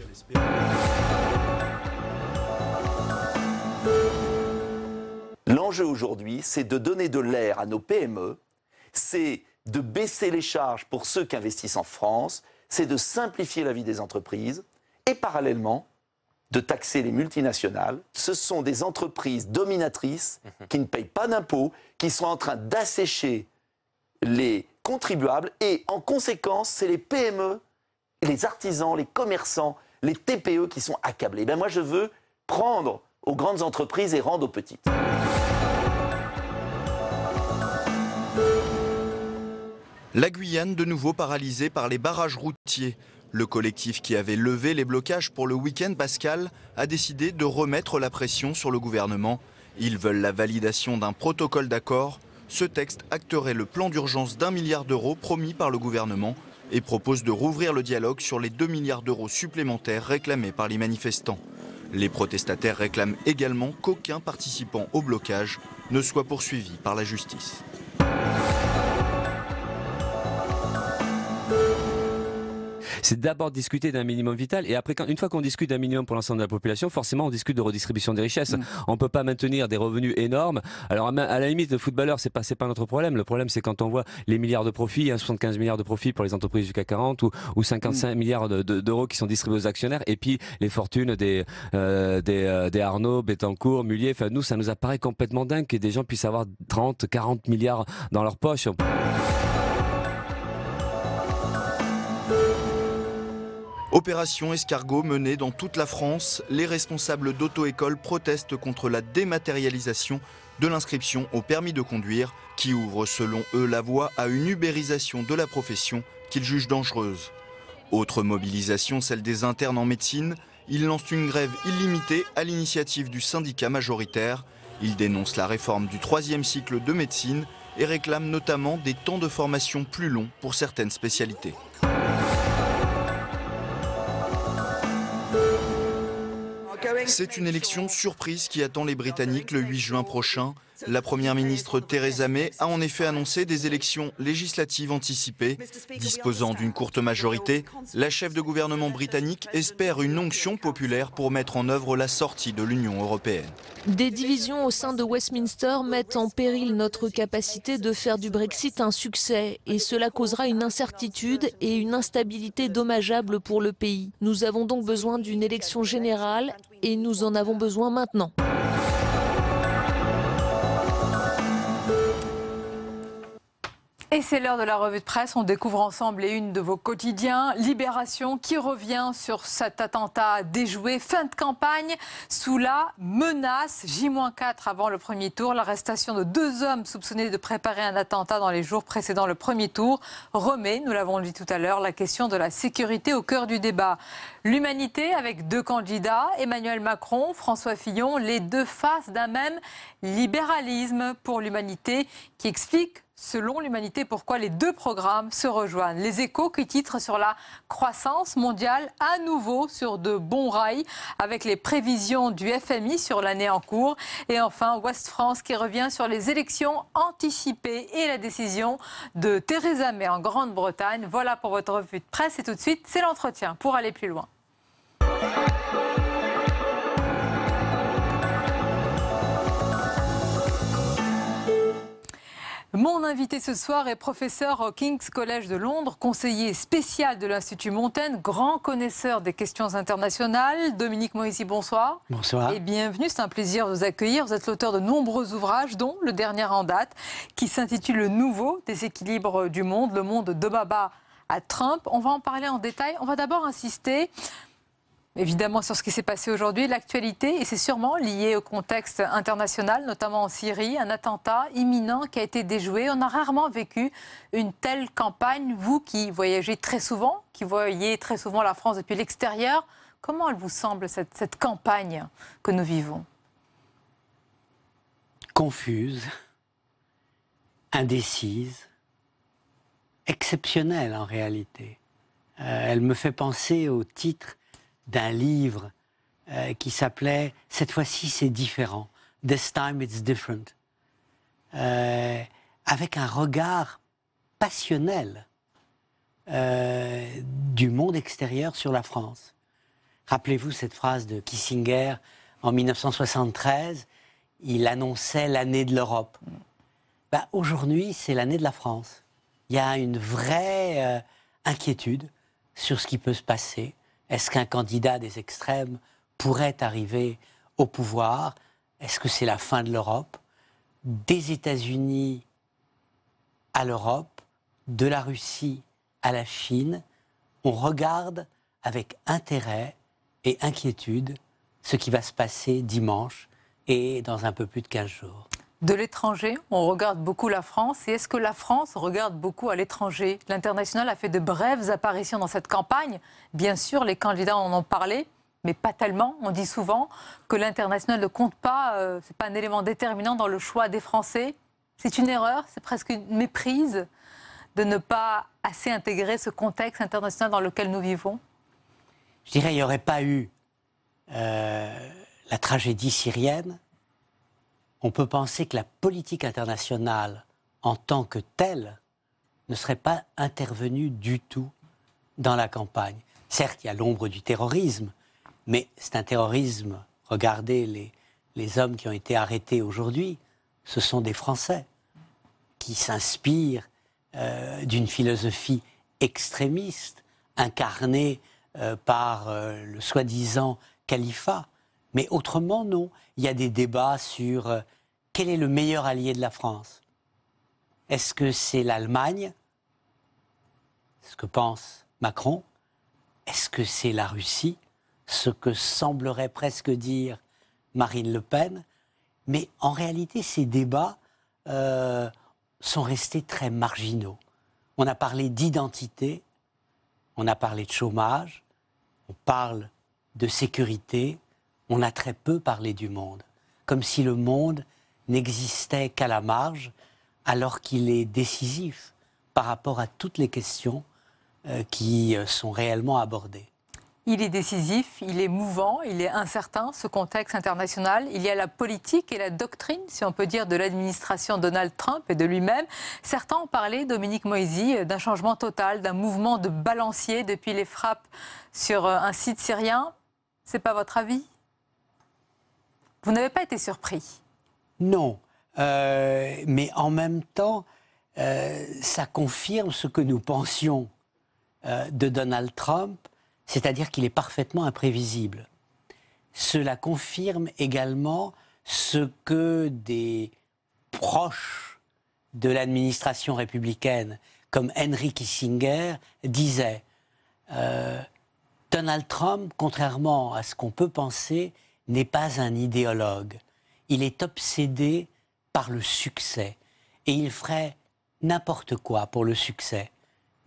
L'enjeu aujourd'hui, c'est de donner de l'air à nos PME, c'est de baisser les charges pour ceux qui investissent en France, c'est de simplifier la vie des entreprises et parallèlement de taxer les multinationales. Ce sont des entreprises dominatrices mhm. qui ne payent pas d'impôts, qui sont en train d'assécher les contribuables et en conséquence, c'est les PME, les artisans, les commerçants, les TPE qui sont accablés. Ben moi, je veux prendre aux grandes entreprises et rendre aux petites. La Guyane de nouveau paralysée par les barrages routiers. Le collectif qui avait levé les blocages pour le week-end pascal a décidé de remettre la pression sur le gouvernement. Ils veulent la validation d'un protocole d'accord. Ce texte acterait le plan d'urgence d'un milliard d'euros promis par le gouvernement et propose de rouvrir le dialogue sur les 2 milliards d'euros supplémentaires réclamés par les manifestants. Les protestataires réclament également qu'aucun participant au blocage ne soit poursuivi par la justice. c'est d'abord discuter d'un minimum vital et après, quand, une fois qu'on discute d'un minimum pour l'ensemble de la population, forcément on discute de redistribution des richesses. On mm. On peut pas maintenir des revenus énormes. Alors à la limite, le footballeur, c'est pas pas notre problème. Le problème, c'est quand on voit les milliards de profits, hein, 75 milliards de profits pour les entreprises du CAC 40 ou, 55 mm. milliards d'euros qui sont distribués aux actionnaires, et puis les fortunes des euh, euh, des, Arnaud, Bettencourt, Mullier. Enfin, nous, ça nous apparaît complètement dingue que des gens puissent avoir 30, 40 milliards dans leur poche. Opération escargot menée dans toute la France, les responsables dauto école protestent contre la dématérialisation de l'inscription au permis de conduire qui ouvre selon eux la voie à une ubérisation de la profession qu'ils jugent dangereuse. Autre mobilisation, celle des internes en médecine, ils lancent une grève illimitée à l'initiative du syndicat majoritaire. Ils dénoncent la réforme du troisième cycle de médecine et réclament notamment des temps de formation plus longs pour certaines spécialités. C'est une élection surprise qui attend les Britanniques le 8 juin prochain. La Première ministre Theresa May a en effet annoncé des élections législatives anticipées. Disposant d'une courte majorité, la chef de gouvernement britannique espère une onction populaire pour mettre en œuvre la sortie de l'Union européenne. Des divisions au sein de Westminster mettent en péril notre capacité de faire du Brexit un succès et cela causera une incertitude et une instabilité dommageable pour le pays. Nous avons donc besoin d'une élection générale et nous en avons besoin maintenant. Et c'est l'heure de la revue de presse. On découvre ensemble et une de vos quotidiens. Libération qui revient sur cet attentat déjoué. Fin de campagne sous la menace. J-4 avant le premier tour. L'arrestation de deux hommes soupçonnés de préparer un attentat dans les jours précédant le premier tour remet, nous l'avons dit tout à l'heure, la question de la sécurité au cœur du débat. L'humanité avec deux candidats, Emmanuel Macron, François Fillon, les deux faces d'un même libéralisme pour l'humanité qui explique Selon l'humanité, pourquoi les deux programmes se rejoignent Les échos qui titrent sur la croissance mondiale à nouveau sur de bons rails avec les prévisions du FMI sur l'année en cours. Et enfin, West France qui revient sur les élections anticipées et la décision de Theresa May en Grande-Bretagne. Voilà pour votre revue de presse et tout de suite, c'est l'entretien pour aller plus loin. Mon invité ce soir est professeur au King's College de Londres, conseiller spécial de l'Institut Montaigne, grand connaisseur des questions internationales. Dominique Moisy, bonsoir. Bonsoir. Et bienvenue, c'est un plaisir de vous accueillir. Vous êtes l'auteur de nombreux ouvrages, dont le dernier en date, qui s'intitule Le nouveau déséquilibre du monde, le monde de Baba à Trump. On va en parler en détail. On va d'abord insister évidemment sur ce qui s'est passé aujourd'hui, l'actualité, et c'est sûrement lié au contexte international, notamment en Syrie, un attentat imminent qui a été déjoué. On a rarement vécu une telle campagne. Vous qui voyagez très souvent, qui voyez très souvent la France depuis l'extérieur, comment elle vous semble cette, cette campagne que nous vivons Confuse, indécise, exceptionnelle en réalité. Euh, elle me fait penser au titre d'un livre euh, qui s'appelait Cette fois-ci c'est différent, This Time It's Different, euh, avec un regard passionnel euh, du monde extérieur sur la France. Rappelez-vous cette phrase de Kissinger en 1973, il annonçait l'année de l'Europe. Bah, aujourd'hui, c'est l'année de la France. Il y a une vraie inquiétude sur ce qui peut se passer est-ce qu'un candidat des extrêmes pourrait arriver au pouvoir Est-ce que c'est la fin de l'Europe Des États-Unis à l'Europe, de la Russie à la Chine, on regarde avec intérêt et inquiétude ce qui va se passer dimanche et dans un peu plus de 15 jours de l'étranger. On regarde beaucoup la France. Et est-ce que la France regarde beaucoup à l'étranger L'international a fait de brèves apparitions dans cette campagne. Bien sûr, les candidats en ont parlé, mais pas tellement. On dit souvent que l'international ne compte pas. Euh, c'est Ce n'est pas un élément déterminant dans le choix des Français. C'est une erreur, c'est presque une méprise de ne pas assez intégrer ce contexte international dans lequel nous vivons Je dirais qu'il n'y aurait pas eu euh, la tragédie syrienne on peut penser que la politique internationale en tant que telle ne serait pas intervenue du tout dans la campagne. Certes, il y a l'ombre du terrorisme, mais c'est un terrorisme, regardez les, les hommes qui ont été arrêtés aujourd'hui, ce sont des Français qui s'inspirent euh, d'une philosophie extrémiste incarnée euh, par euh, le soi-disant califat. Mais autrement, non. Il y a des débats sur quel est le meilleur allié de la France Est-ce que c'est l'Allemagne Ce que pense Macron Est-ce que c'est la Russie Ce que semblerait presque dire Marine Le Pen. Mais en réalité, ces débats euh, sont restés très marginaux. On a parlé d'identité, on a parlé de chômage, on parle de sécurité, on a très peu parlé du monde, comme si le monde n'existait qu'à la marge, alors qu'il est décisif par rapport à toutes les questions euh, qui euh, sont réellement abordées. Il est décisif, il est mouvant, il est incertain, ce contexte international. Il y a la politique et la doctrine, si on peut dire, de l'administration Donald Trump et de lui-même. Certains ont parlé, Dominique Moisy, euh, d'un changement total, d'un mouvement de balancier depuis les frappes sur un site syrien. C'est pas votre avis Vous n'avez pas été surpris non. Euh, mais en même temps, euh, ça confirme ce que nous pensions euh, de Donald Trump, c'est-à-dire qu'il est parfaitement imprévisible. Cela confirme également ce que des proches de l'administration républicaine, comme Henry Kissinger, disaient. Donald Trump, contrairement à ce qu'on peut penser, n'est pas un idéologue il est obsédé par le succès. Et il ferait n'importe quoi pour le succès,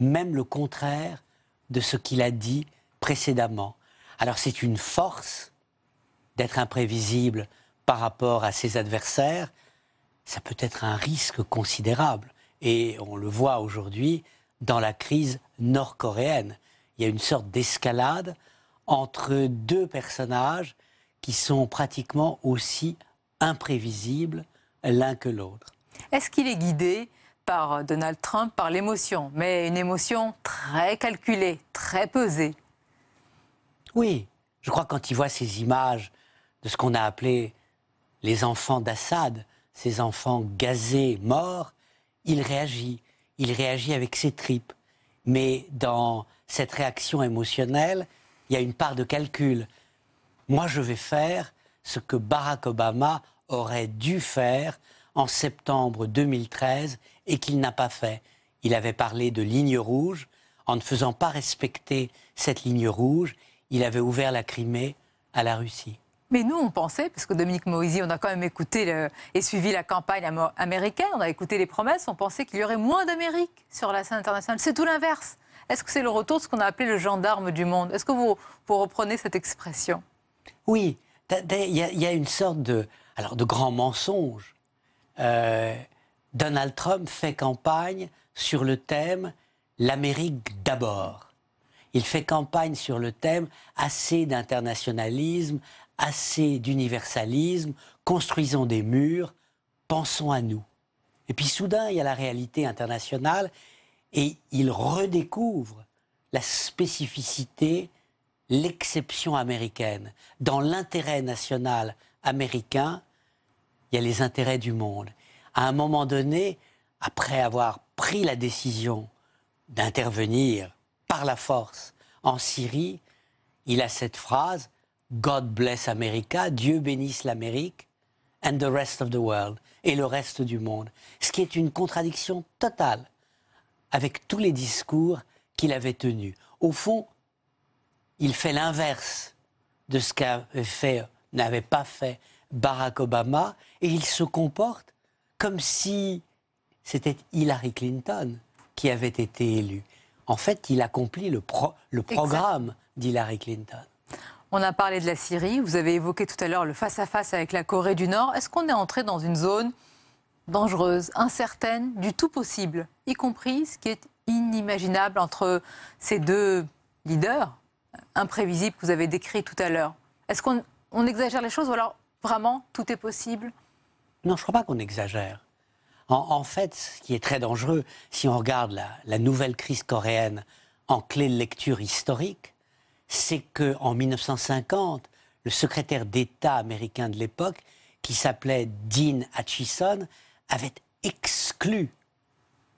même le contraire de ce qu'il a dit précédemment. Alors c'est une force d'être imprévisible par rapport à ses adversaires, ça peut être un risque considérable. Et on le voit aujourd'hui dans la crise nord-coréenne. Il y a une sorte d'escalade entre deux personnages qui sont pratiquement aussi imprévisibles l'un que l'autre. Est-ce qu'il est guidé par Donald Trump par l'émotion, mais une émotion très calculée, très pesée Oui, je crois que quand il voit ces images de ce qu'on a appelé les enfants d'Assad, ces enfants gazés, morts, il réagit. Il réagit avec ses tripes. Mais dans cette réaction émotionnelle, il y a une part de calcul. Moi, je vais faire ce que Barack Obama aurait dû faire en septembre 2013 et qu'il n'a pas fait. Il avait parlé de ligne rouge. En ne faisant pas respecter cette ligne rouge, il avait ouvert la Crimée à la Russie. Mais nous, on pensait, parce que Dominique Moisy, on a quand même écouté et suivi la campagne américaine, on a écouté les promesses, on pensait qu'il y aurait moins d'Amérique sur la scène internationale. C'est tout l'inverse. Est-ce que c'est le retour de ce qu'on a appelé le gendarme du monde Est-ce que vous, vous reprenez cette expression Oui, il y, a une sorte de, alors de grand mensonge. Euh, Donald Trump fait campagne sur le thème l'Amérique d'abord. Il fait campagne sur le thème assez d'internationalisme, assez d'universalisme, construisons des murs, pensons à nous. Et puis soudain, il y a la réalité internationale et il redécouvre la spécificité l'exception américaine. Dans l'intérêt national américain, il y a les intérêts du monde. À un moment donné, après avoir pris la décision d'intervenir par la force en Syrie, il a cette phrase God bless America, Dieu bénisse l'Amérique, and the rest of the world, et le reste du monde. Ce qui est une contradiction totale avec tous les discours qu'il avait tenus. Au fond, il fait l'inverse de ce qu'avait fait, n'avait pas fait Barack Obama, et il se comporte comme si c'était Hillary Clinton qui avait été élue. En fait, il accomplit le, programme d'Hillary Clinton. On a parlé de la Syrie, vous avez évoqué tout à l'heure le face à -face avec la Corée du Nord. Est-ce qu'on est entré dans une zone dangereuse, incertaine, du tout possible, y compris ce qui est inimaginable entre ces deux leaders imprévisible que vous avez décrit tout à l'heure. Est-ce qu'on exagère les choses ou alors vraiment tout est possible Non, je ne crois pas qu'on exagère. En, fait, ce qui est très dangereux, si on regarde la, la nouvelle crise coréenne en clé de lecture historique, c'est qu'en 1950, le secrétaire d'État américain de l'époque, qui s'appelait Dean Hutchison, avait exclu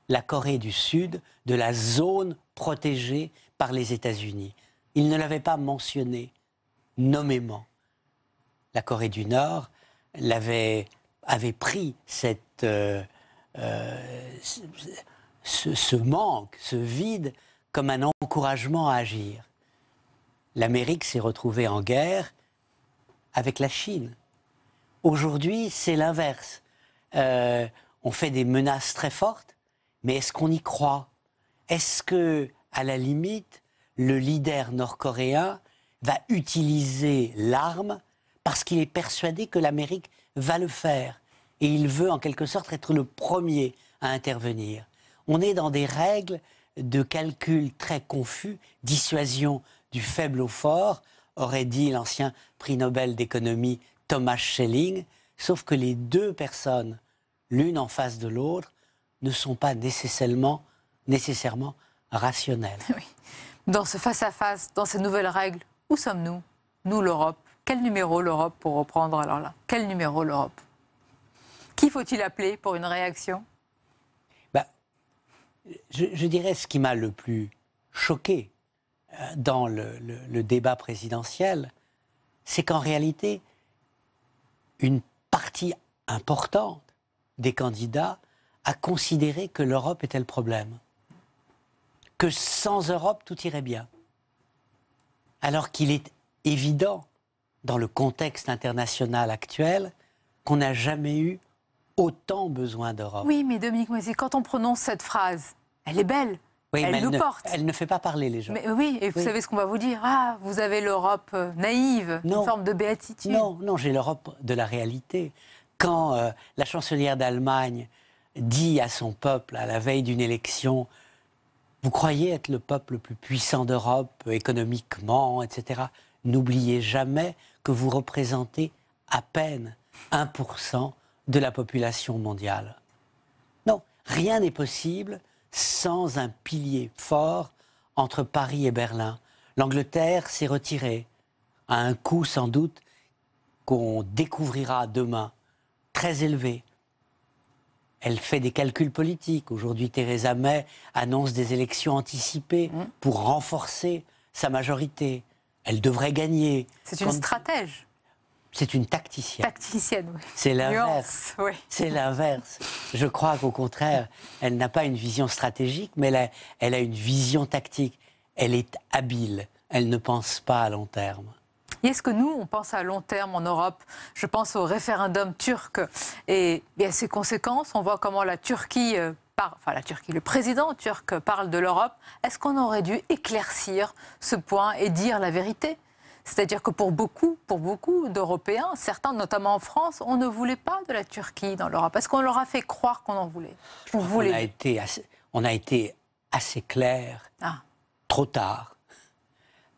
la Corée du Sud de la zone protégée par les États-Unis. Il ne l'avait pas mentionné nommément. La Corée du Nord l'avait, avait pris cette, euh, euh, ce, manque, ce vide, comme un encouragement à agir. L'Amérique s'est retrouvée en guerre avec la Chine. Aujourd'hui, c'est l'inverse. Euh, on fait des menaces très fortes, mais est-ce qu'on y croit Est-ce que, à la limite, le leader nord-coréen va utiliser l'arme parce qu'il est persuadé que l'Amérique va le faire. Et il veut en quelque sorte être le premier à intervenir. On est dans des règles de calcul très confus, dissuasion du faible au fort, aurait dit l'ancien prix Nobel d'économie Thomas Schelling, sauf que les deux personnes, l'une en face de l'autre, ne sont pas nécessairement, nécessairement rationnelles. Dans ce face-à-face, dans ces nouvelles règles, où sommes-nous Nous, l'Europe. Quel numéro l'Europe pour reprendre alors là Quel numéro l'Europe Qui faut-il appeler pour une réaction bah, je, dirais ce qui m'a le plus choqué euh, dans le, le débat présidentiel, c'est qu'en réalité, une partie importante des candidats a considéré que l'Europe était le problème que sans Europe, tout irait bien. Alors qu'il est évident, dans le contexte international actuel, qu'on n'a jamais eu autant besoin d'Europe. Oui, mais Dominique Moisy, quand on prononce cette phrase, elle est belle. elle, nous porte. Elle ne fait pas parler les gens. Mais oui, et vous savez ce qu'on va vous dire Ah, vous avez l'Europe euh, naïve, non. une forme de béatitude. Non, non, j'ai l'Europe de la réalité. Quand euh, la chancelière d'Allemagne dit à son peuple, à la veille d'une élection, vous croyez être le peuple le plus puissant d'Europe, économiquement, etc. N'oubliez jamais que vous représentez à peine 1% de la population mondiale. Non, rien n'est possible sans un pilier fort entre Paris et Berlin. L'Angleterre s'est retirée, à un coût sans doute qu'on découvrira demain, très élevé elle fait des calculs politiques. Aujourd'hui, Theresa May annonce des élections anticipées mmh. pour renforcer sa majorité. Elle devrait gagner. C'est une stratège. C'est une tacticienne. Tacticienne, C'est l'inverse. C'est l'inverse. Je crois qu'au contraire, elle n'a pas une vision stratégique, mais elle a une vision tactique. Elle est habile. Elle ne pense pas à long terme est-ce que nous, on pense à long terme en Europe Je pense au référendum turc et, à ses conséquences. On voit comment la Turquie euh, enfin la Turquie, le président turc parle de l'Europe, est-ce qu'on aurait dû éclaircir ce point et dire la vérité c'est-à-dire que pour beaucoup, pour beaucoup d'Européens, certains, notamment en France, on ne voulait pas de la Turquie dans l'Europe. est qu'on leur a fait croire qu'on en voulait on, a été assez, on a été assez clair, ah. trop tard.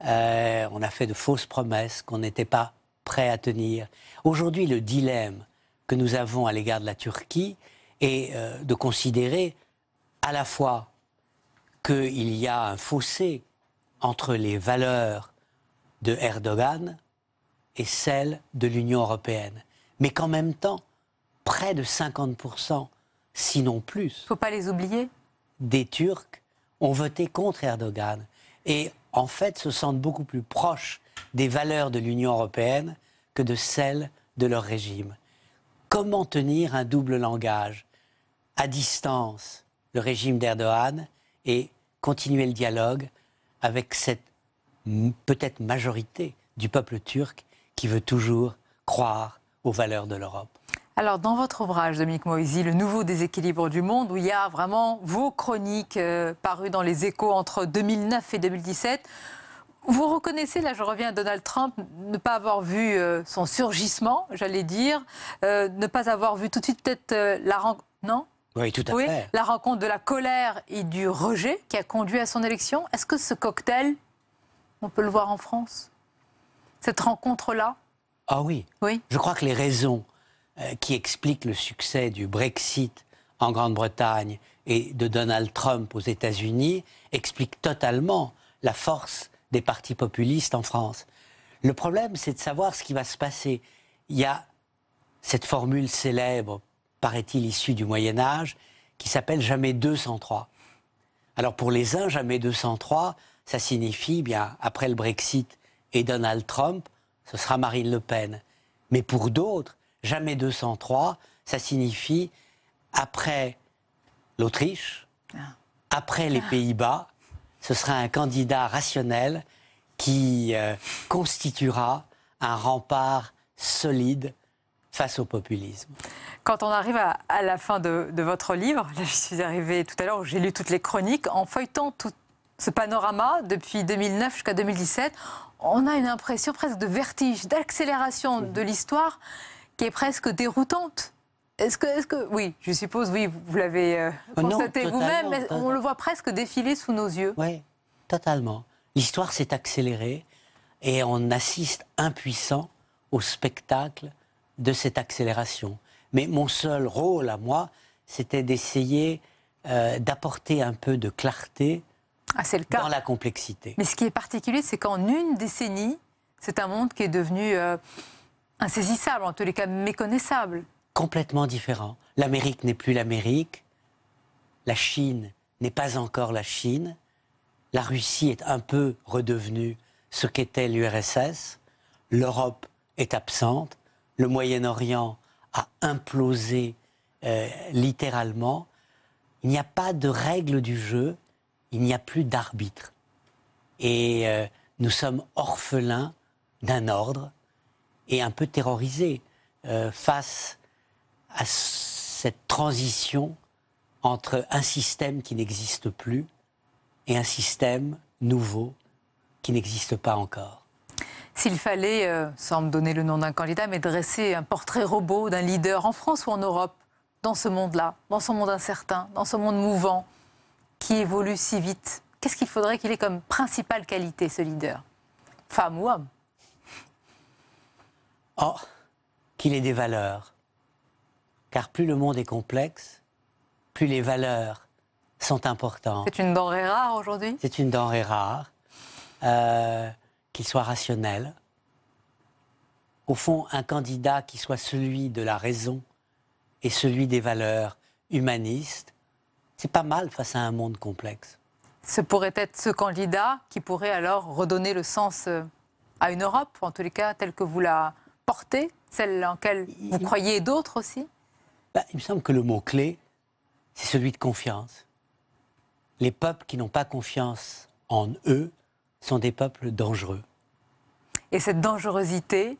Euh, on a fait de fausses promesses qu'on n'était pas prêt à tenir. Aujourd'hui, le dilemme que nous avons à l'égard de la Turquie est euh, de considérer à la fois qu'il y a un fossé entre les valeurs de Erdogan et celles de l'Union européenne, mais qu'en même temps, près de 50%, sinon plus, faut pas les oublier, des Turcs ont voté contre Erdogan. Et en fait, se sentent beaucoup plus proches des valeurs de l'Union européenne que de celles de leur régime. Comment tenir un double langage à distance le régime d'Erdogan et continuer le dialogue avec cette peut-être majorité du peuple turc qui veut toujours croire aux valeurs de l'Europe alors, dans votre ouvrage, Dominique Moisy, Le nouveau déséquilibre du monde, où il y a vraiment vos chroniques euh, parues dans les échos entre 2009 et 2017, vous reconnaissez, là je reviens à Donald Trump, ne pas avoir vu euh, son surgissement, j'allais dire, euh, ne pas avoir vu tout de suite peut-être la rencontre. Non oui, tout à fait. La rencontre de la colère et du rejet qui a conduit à son élection. Est-ce que ce cocktail, on peut le voir en France Cette rencontre-là Ah oui. Oui. Je crois que les raisons euh, qui explique le succès du Brexit en Grande-Bretagne et de Donald Trump aux États-Unis explique totalement la force des partis populistes en France. Le problème, c'est de savoir ce qui va se passer. Il y a cette formule célèbre, paraît-il issue du Moyen Âge, qui s'appelle jamais 203. Alors pour les uns, jamais 203, ça signifie eh bien après le Brexit et Donald Trump, ce sera Marine Le Pen. Mais pour d'autres, jamais 203, ça signifie après l'Autriche, ah. après les ah. Pays-Bas, ce sera un candidat rationnel qui euh, constituera un rempart solide face au populisme. Quand on arrive à, la fin de, votre livre, là je suis arrivée tout à l'heure, j'ai lu toutes les chroniques, en feuilletant tout ce panorama depuis 2009 jusqu'à 2017, on a une impression presque de vertige, d'accélération de l'histoire qui est presque déroutante. Est-ce que, est que, oui, je suppose, oui, vous, l'avez euh, oh constaté vous-même, mais on le voit presque défiler sous nos yeux. Oui, totalement. L'histoire s'est accélérée et on assiste impuissant au spectacle de cette accélération. Mais mon seul rôle à moi, c'était d'essayer euh, d'apporter un peu de clarté ah, le cas. dans la complexité. Mais ce qui est particulier, c'est qu'en une décennie, c'est un monde qui est devenu... Euh, insaisissable, en tous les cas méconnaissable. Complètement différent. L'Amérique n'est plus l'Amérique, la Chine n'est pas encore la Chine, la Russie est un peu redevenue ce qu'était l'URSS, l'Europe est absente, le Moyen-Orient a implosé euh, littéralement, il n'y a pas de règle du jeu, il n'y a plus d'arbitre. Et euh, nous sommes orphelins d'un ordre et un peu terrorisé euh, face à cette transition entre un système qui n'existe plus et un système nouveau qui n'existe pas encore. S'il fallait, euh, sans me donner le nom d'un candidat, mais dresser un portrait robot d'un leader en France ou en Europe, dans ce monde-là, dans ce monde incertain, dans ce monde mouvant, qui évolue si vite, qu'est-ce qu'il faudrait qu'il ait comme principale qualité, ce leader Femme ou homme Oh, qu'il ait des valeurs. Car plus le monde est complexe, plus les valeurs sont importantes. C'est une denrée rare aujourd'hui C'est une denrée rare. Euh, qu'il soit rationnel. Au fond, un candidat qui soit celui de la raison et celui des valeurs humanistes, c'est pas mal face à un monde complexe. Ce pourrait être ce candidat qui pourrait alors redonner le sens euh, à une Europe, en tous les cas telle que vous la portée, celle en laquelle vous croyez d'autres aussi bah, Il me semble que le mot-clé, c'est celui de confiance. Les peuples qui n'ont pas confiance en eux sont des peuples dangereux. Et cette dangerosité,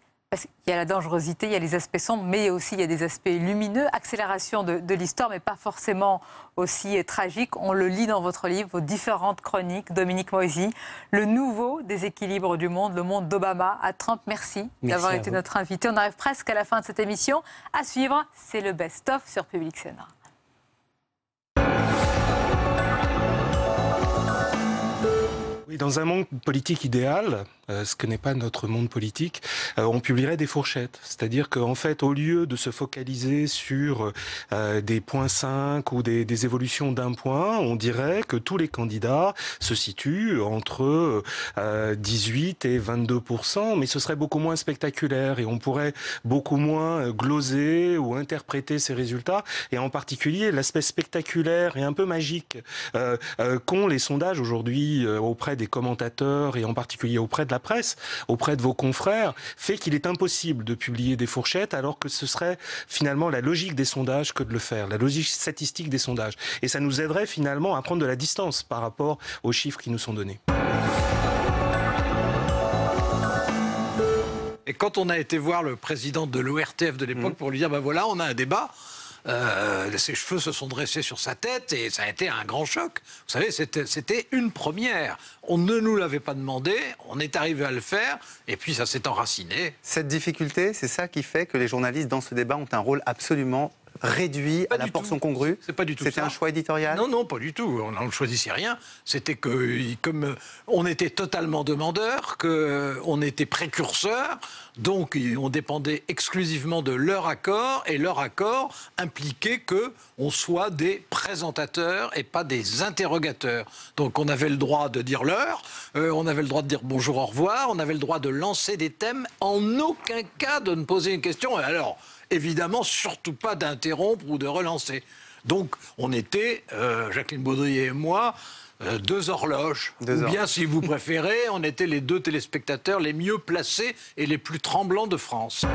il y a la dangerosité, il y a les aspects sombres, mais aussi il y a des aspects lumineux. Accélération de, l'histoire, mais pas forcément aussi euh, tragique. On le lit dans votre livre, vos différentes chroniques, Dominique Moisy. Le nouveau déséquilibre du monde, le monde d'Obama à Trump. Merci, d'avoir été notre invité. On arrive presque à la fin de cette émission. À suivre, c'est le best-of sur Public Sénat. Dans un monde politique idéal, euh, ce que n'est pas notre monde politique, euh, on publierait des fourchettes. C'est-à-dire qu'en fait, au lieu de se focaliser sur euh, des points 5 ou des, des évolutions d'un point, on dirait que tous les candidats se situent entre 18 et 22 mais ce serait beaucoup moins spectaculaire et on pourrait beaucoup moins gloser ou interpréter ces résultats. Et en particulier, l'aspect spectaculaire et un peu magique qu'ont les sondages aujourd'hui auprès des commentateurs et en particulier auprès de la presse, auprès de vos confrères, fait qu'il est impossible de publier des fourchettes alors que ce serait finalement la logique des sondages que de le faire, la logique statistique des sondages. Et ça nous aiderait finalement à prendre de la distance par rapport aux chiffres qui nous sont donnés. Et quand on a été voir le président de l'ORTF de l'époque mmh. pour lui dire, ben voilà, on a un débat, euh, ses cheveux se sont dressés sur sa tête et ça a été un grand choc. Vous savez, c'était une première. On ne nous l'avait pas demandé, on est arrivé à le faire et puis ça s'est enraciné. Cette difficulté, c'est ça qui fait que les journalistes dans ce débat ont un rôle absolument réduit à la portion congrue C'est pas du tout C'était un choix éditorial Non, non, pas du tout. On ne choisissait rien. C'était que, comme on était totalement demandeur, qu'on était précurseur, donc on dépendait exclusivement de leur accord, et leur accord impliquait que soit des présentateurs et pas des interrogateurs. Donc on avait le droit de dire l'heure, euh, on avait le droit de dire bonjour, au revoir, on avait le droit de lancer des thèmes, en aucun cas de ne poser une question. Alors, évidemment surtout pas d'interrompre ou de relancer. Donc on était, euh, Jacqueline Baudrier et moi, euh, deux horloges. ou bien, si vous préférez, on était les deux téléspectateurs les mieux placés et les plus tremblants de France.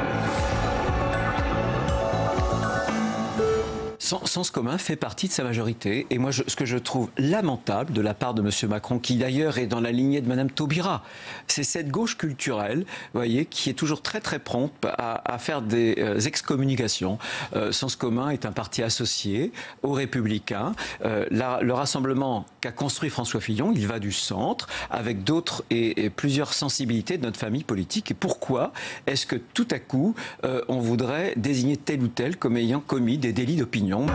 sens commun fait partie de sa majorité. Et moi, ce que je trouve lamentable de la part de M. Macron, qui d'ailleurs est dans la lignée de Mme Taubira, c'est cette gauche culturelle, vous voyez, qui est toujours très très prompte à, faire des euh, excommunications. Euh, sens commun est un parti associé aux Républicains. Euh, le rassemblement qu'a construit François Fillon, il va du centre, avec d'autres et, plusieurs sensibilités de notre famille politique. Et pourquoi est-ce que tout à coup, on voudrait désigner tel ou tel comme ayant commis des délits d'opinion 嗯。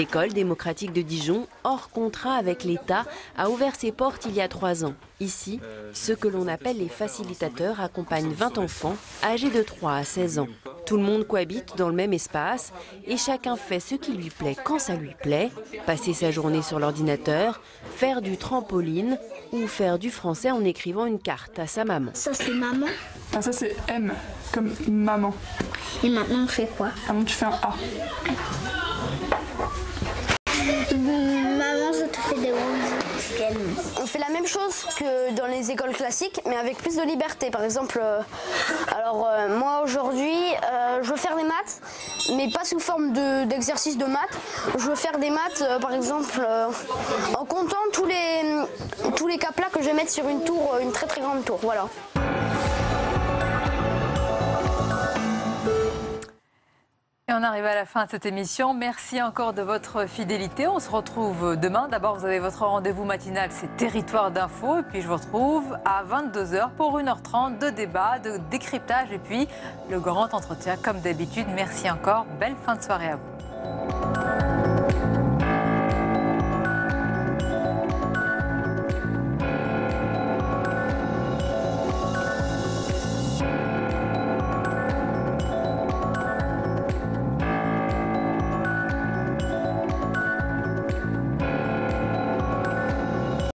L'école démocratique de Dijon, hors contrat avec l'État, a ouvert ses portes il y a trois ans. Ici, ce que l'on appelle les facilitateurs accompagnent 20 enfants âgés de 3 à 16 ans. Tout le monde cohabite dans le même espace et chacun fait ce qui lui plaît quand ça lui plaît, passer sa journée sur l'ordinateur, faire du trampoline ou faire du français en écrivant une carte à sa maman. Ça c'est maman ah, Ça c'est M, comme maman. Et maintenant on fait quoi Maintenant tu fais un A. Maman, je te fais des On fait la même chose que dans les écoles classiques, mais avec plus de liberté. Par exemple, euh, alors euh, moi aujourd'hui, euh, je veux faire des maths, mais pas sous forme d'exercice de, maths. Je veux faire des maths, par exemple, en comptant tous les, tous les cas que je vais mettre sur une tour, une très très grande tour. Voilà. Et on arrive à la fin de cette émission. Merci encore de votre fidélité. On se retrouve demain. D'abord, vous avez votre rendez-vous matinal, c'est Territoire d'Info. Et puis, je vous retrouve à 22h pour 1h30 de débat, de décryptage et puis le grand entretien, comme d'habitude. Merci encore. Belle fin de soirée à vous.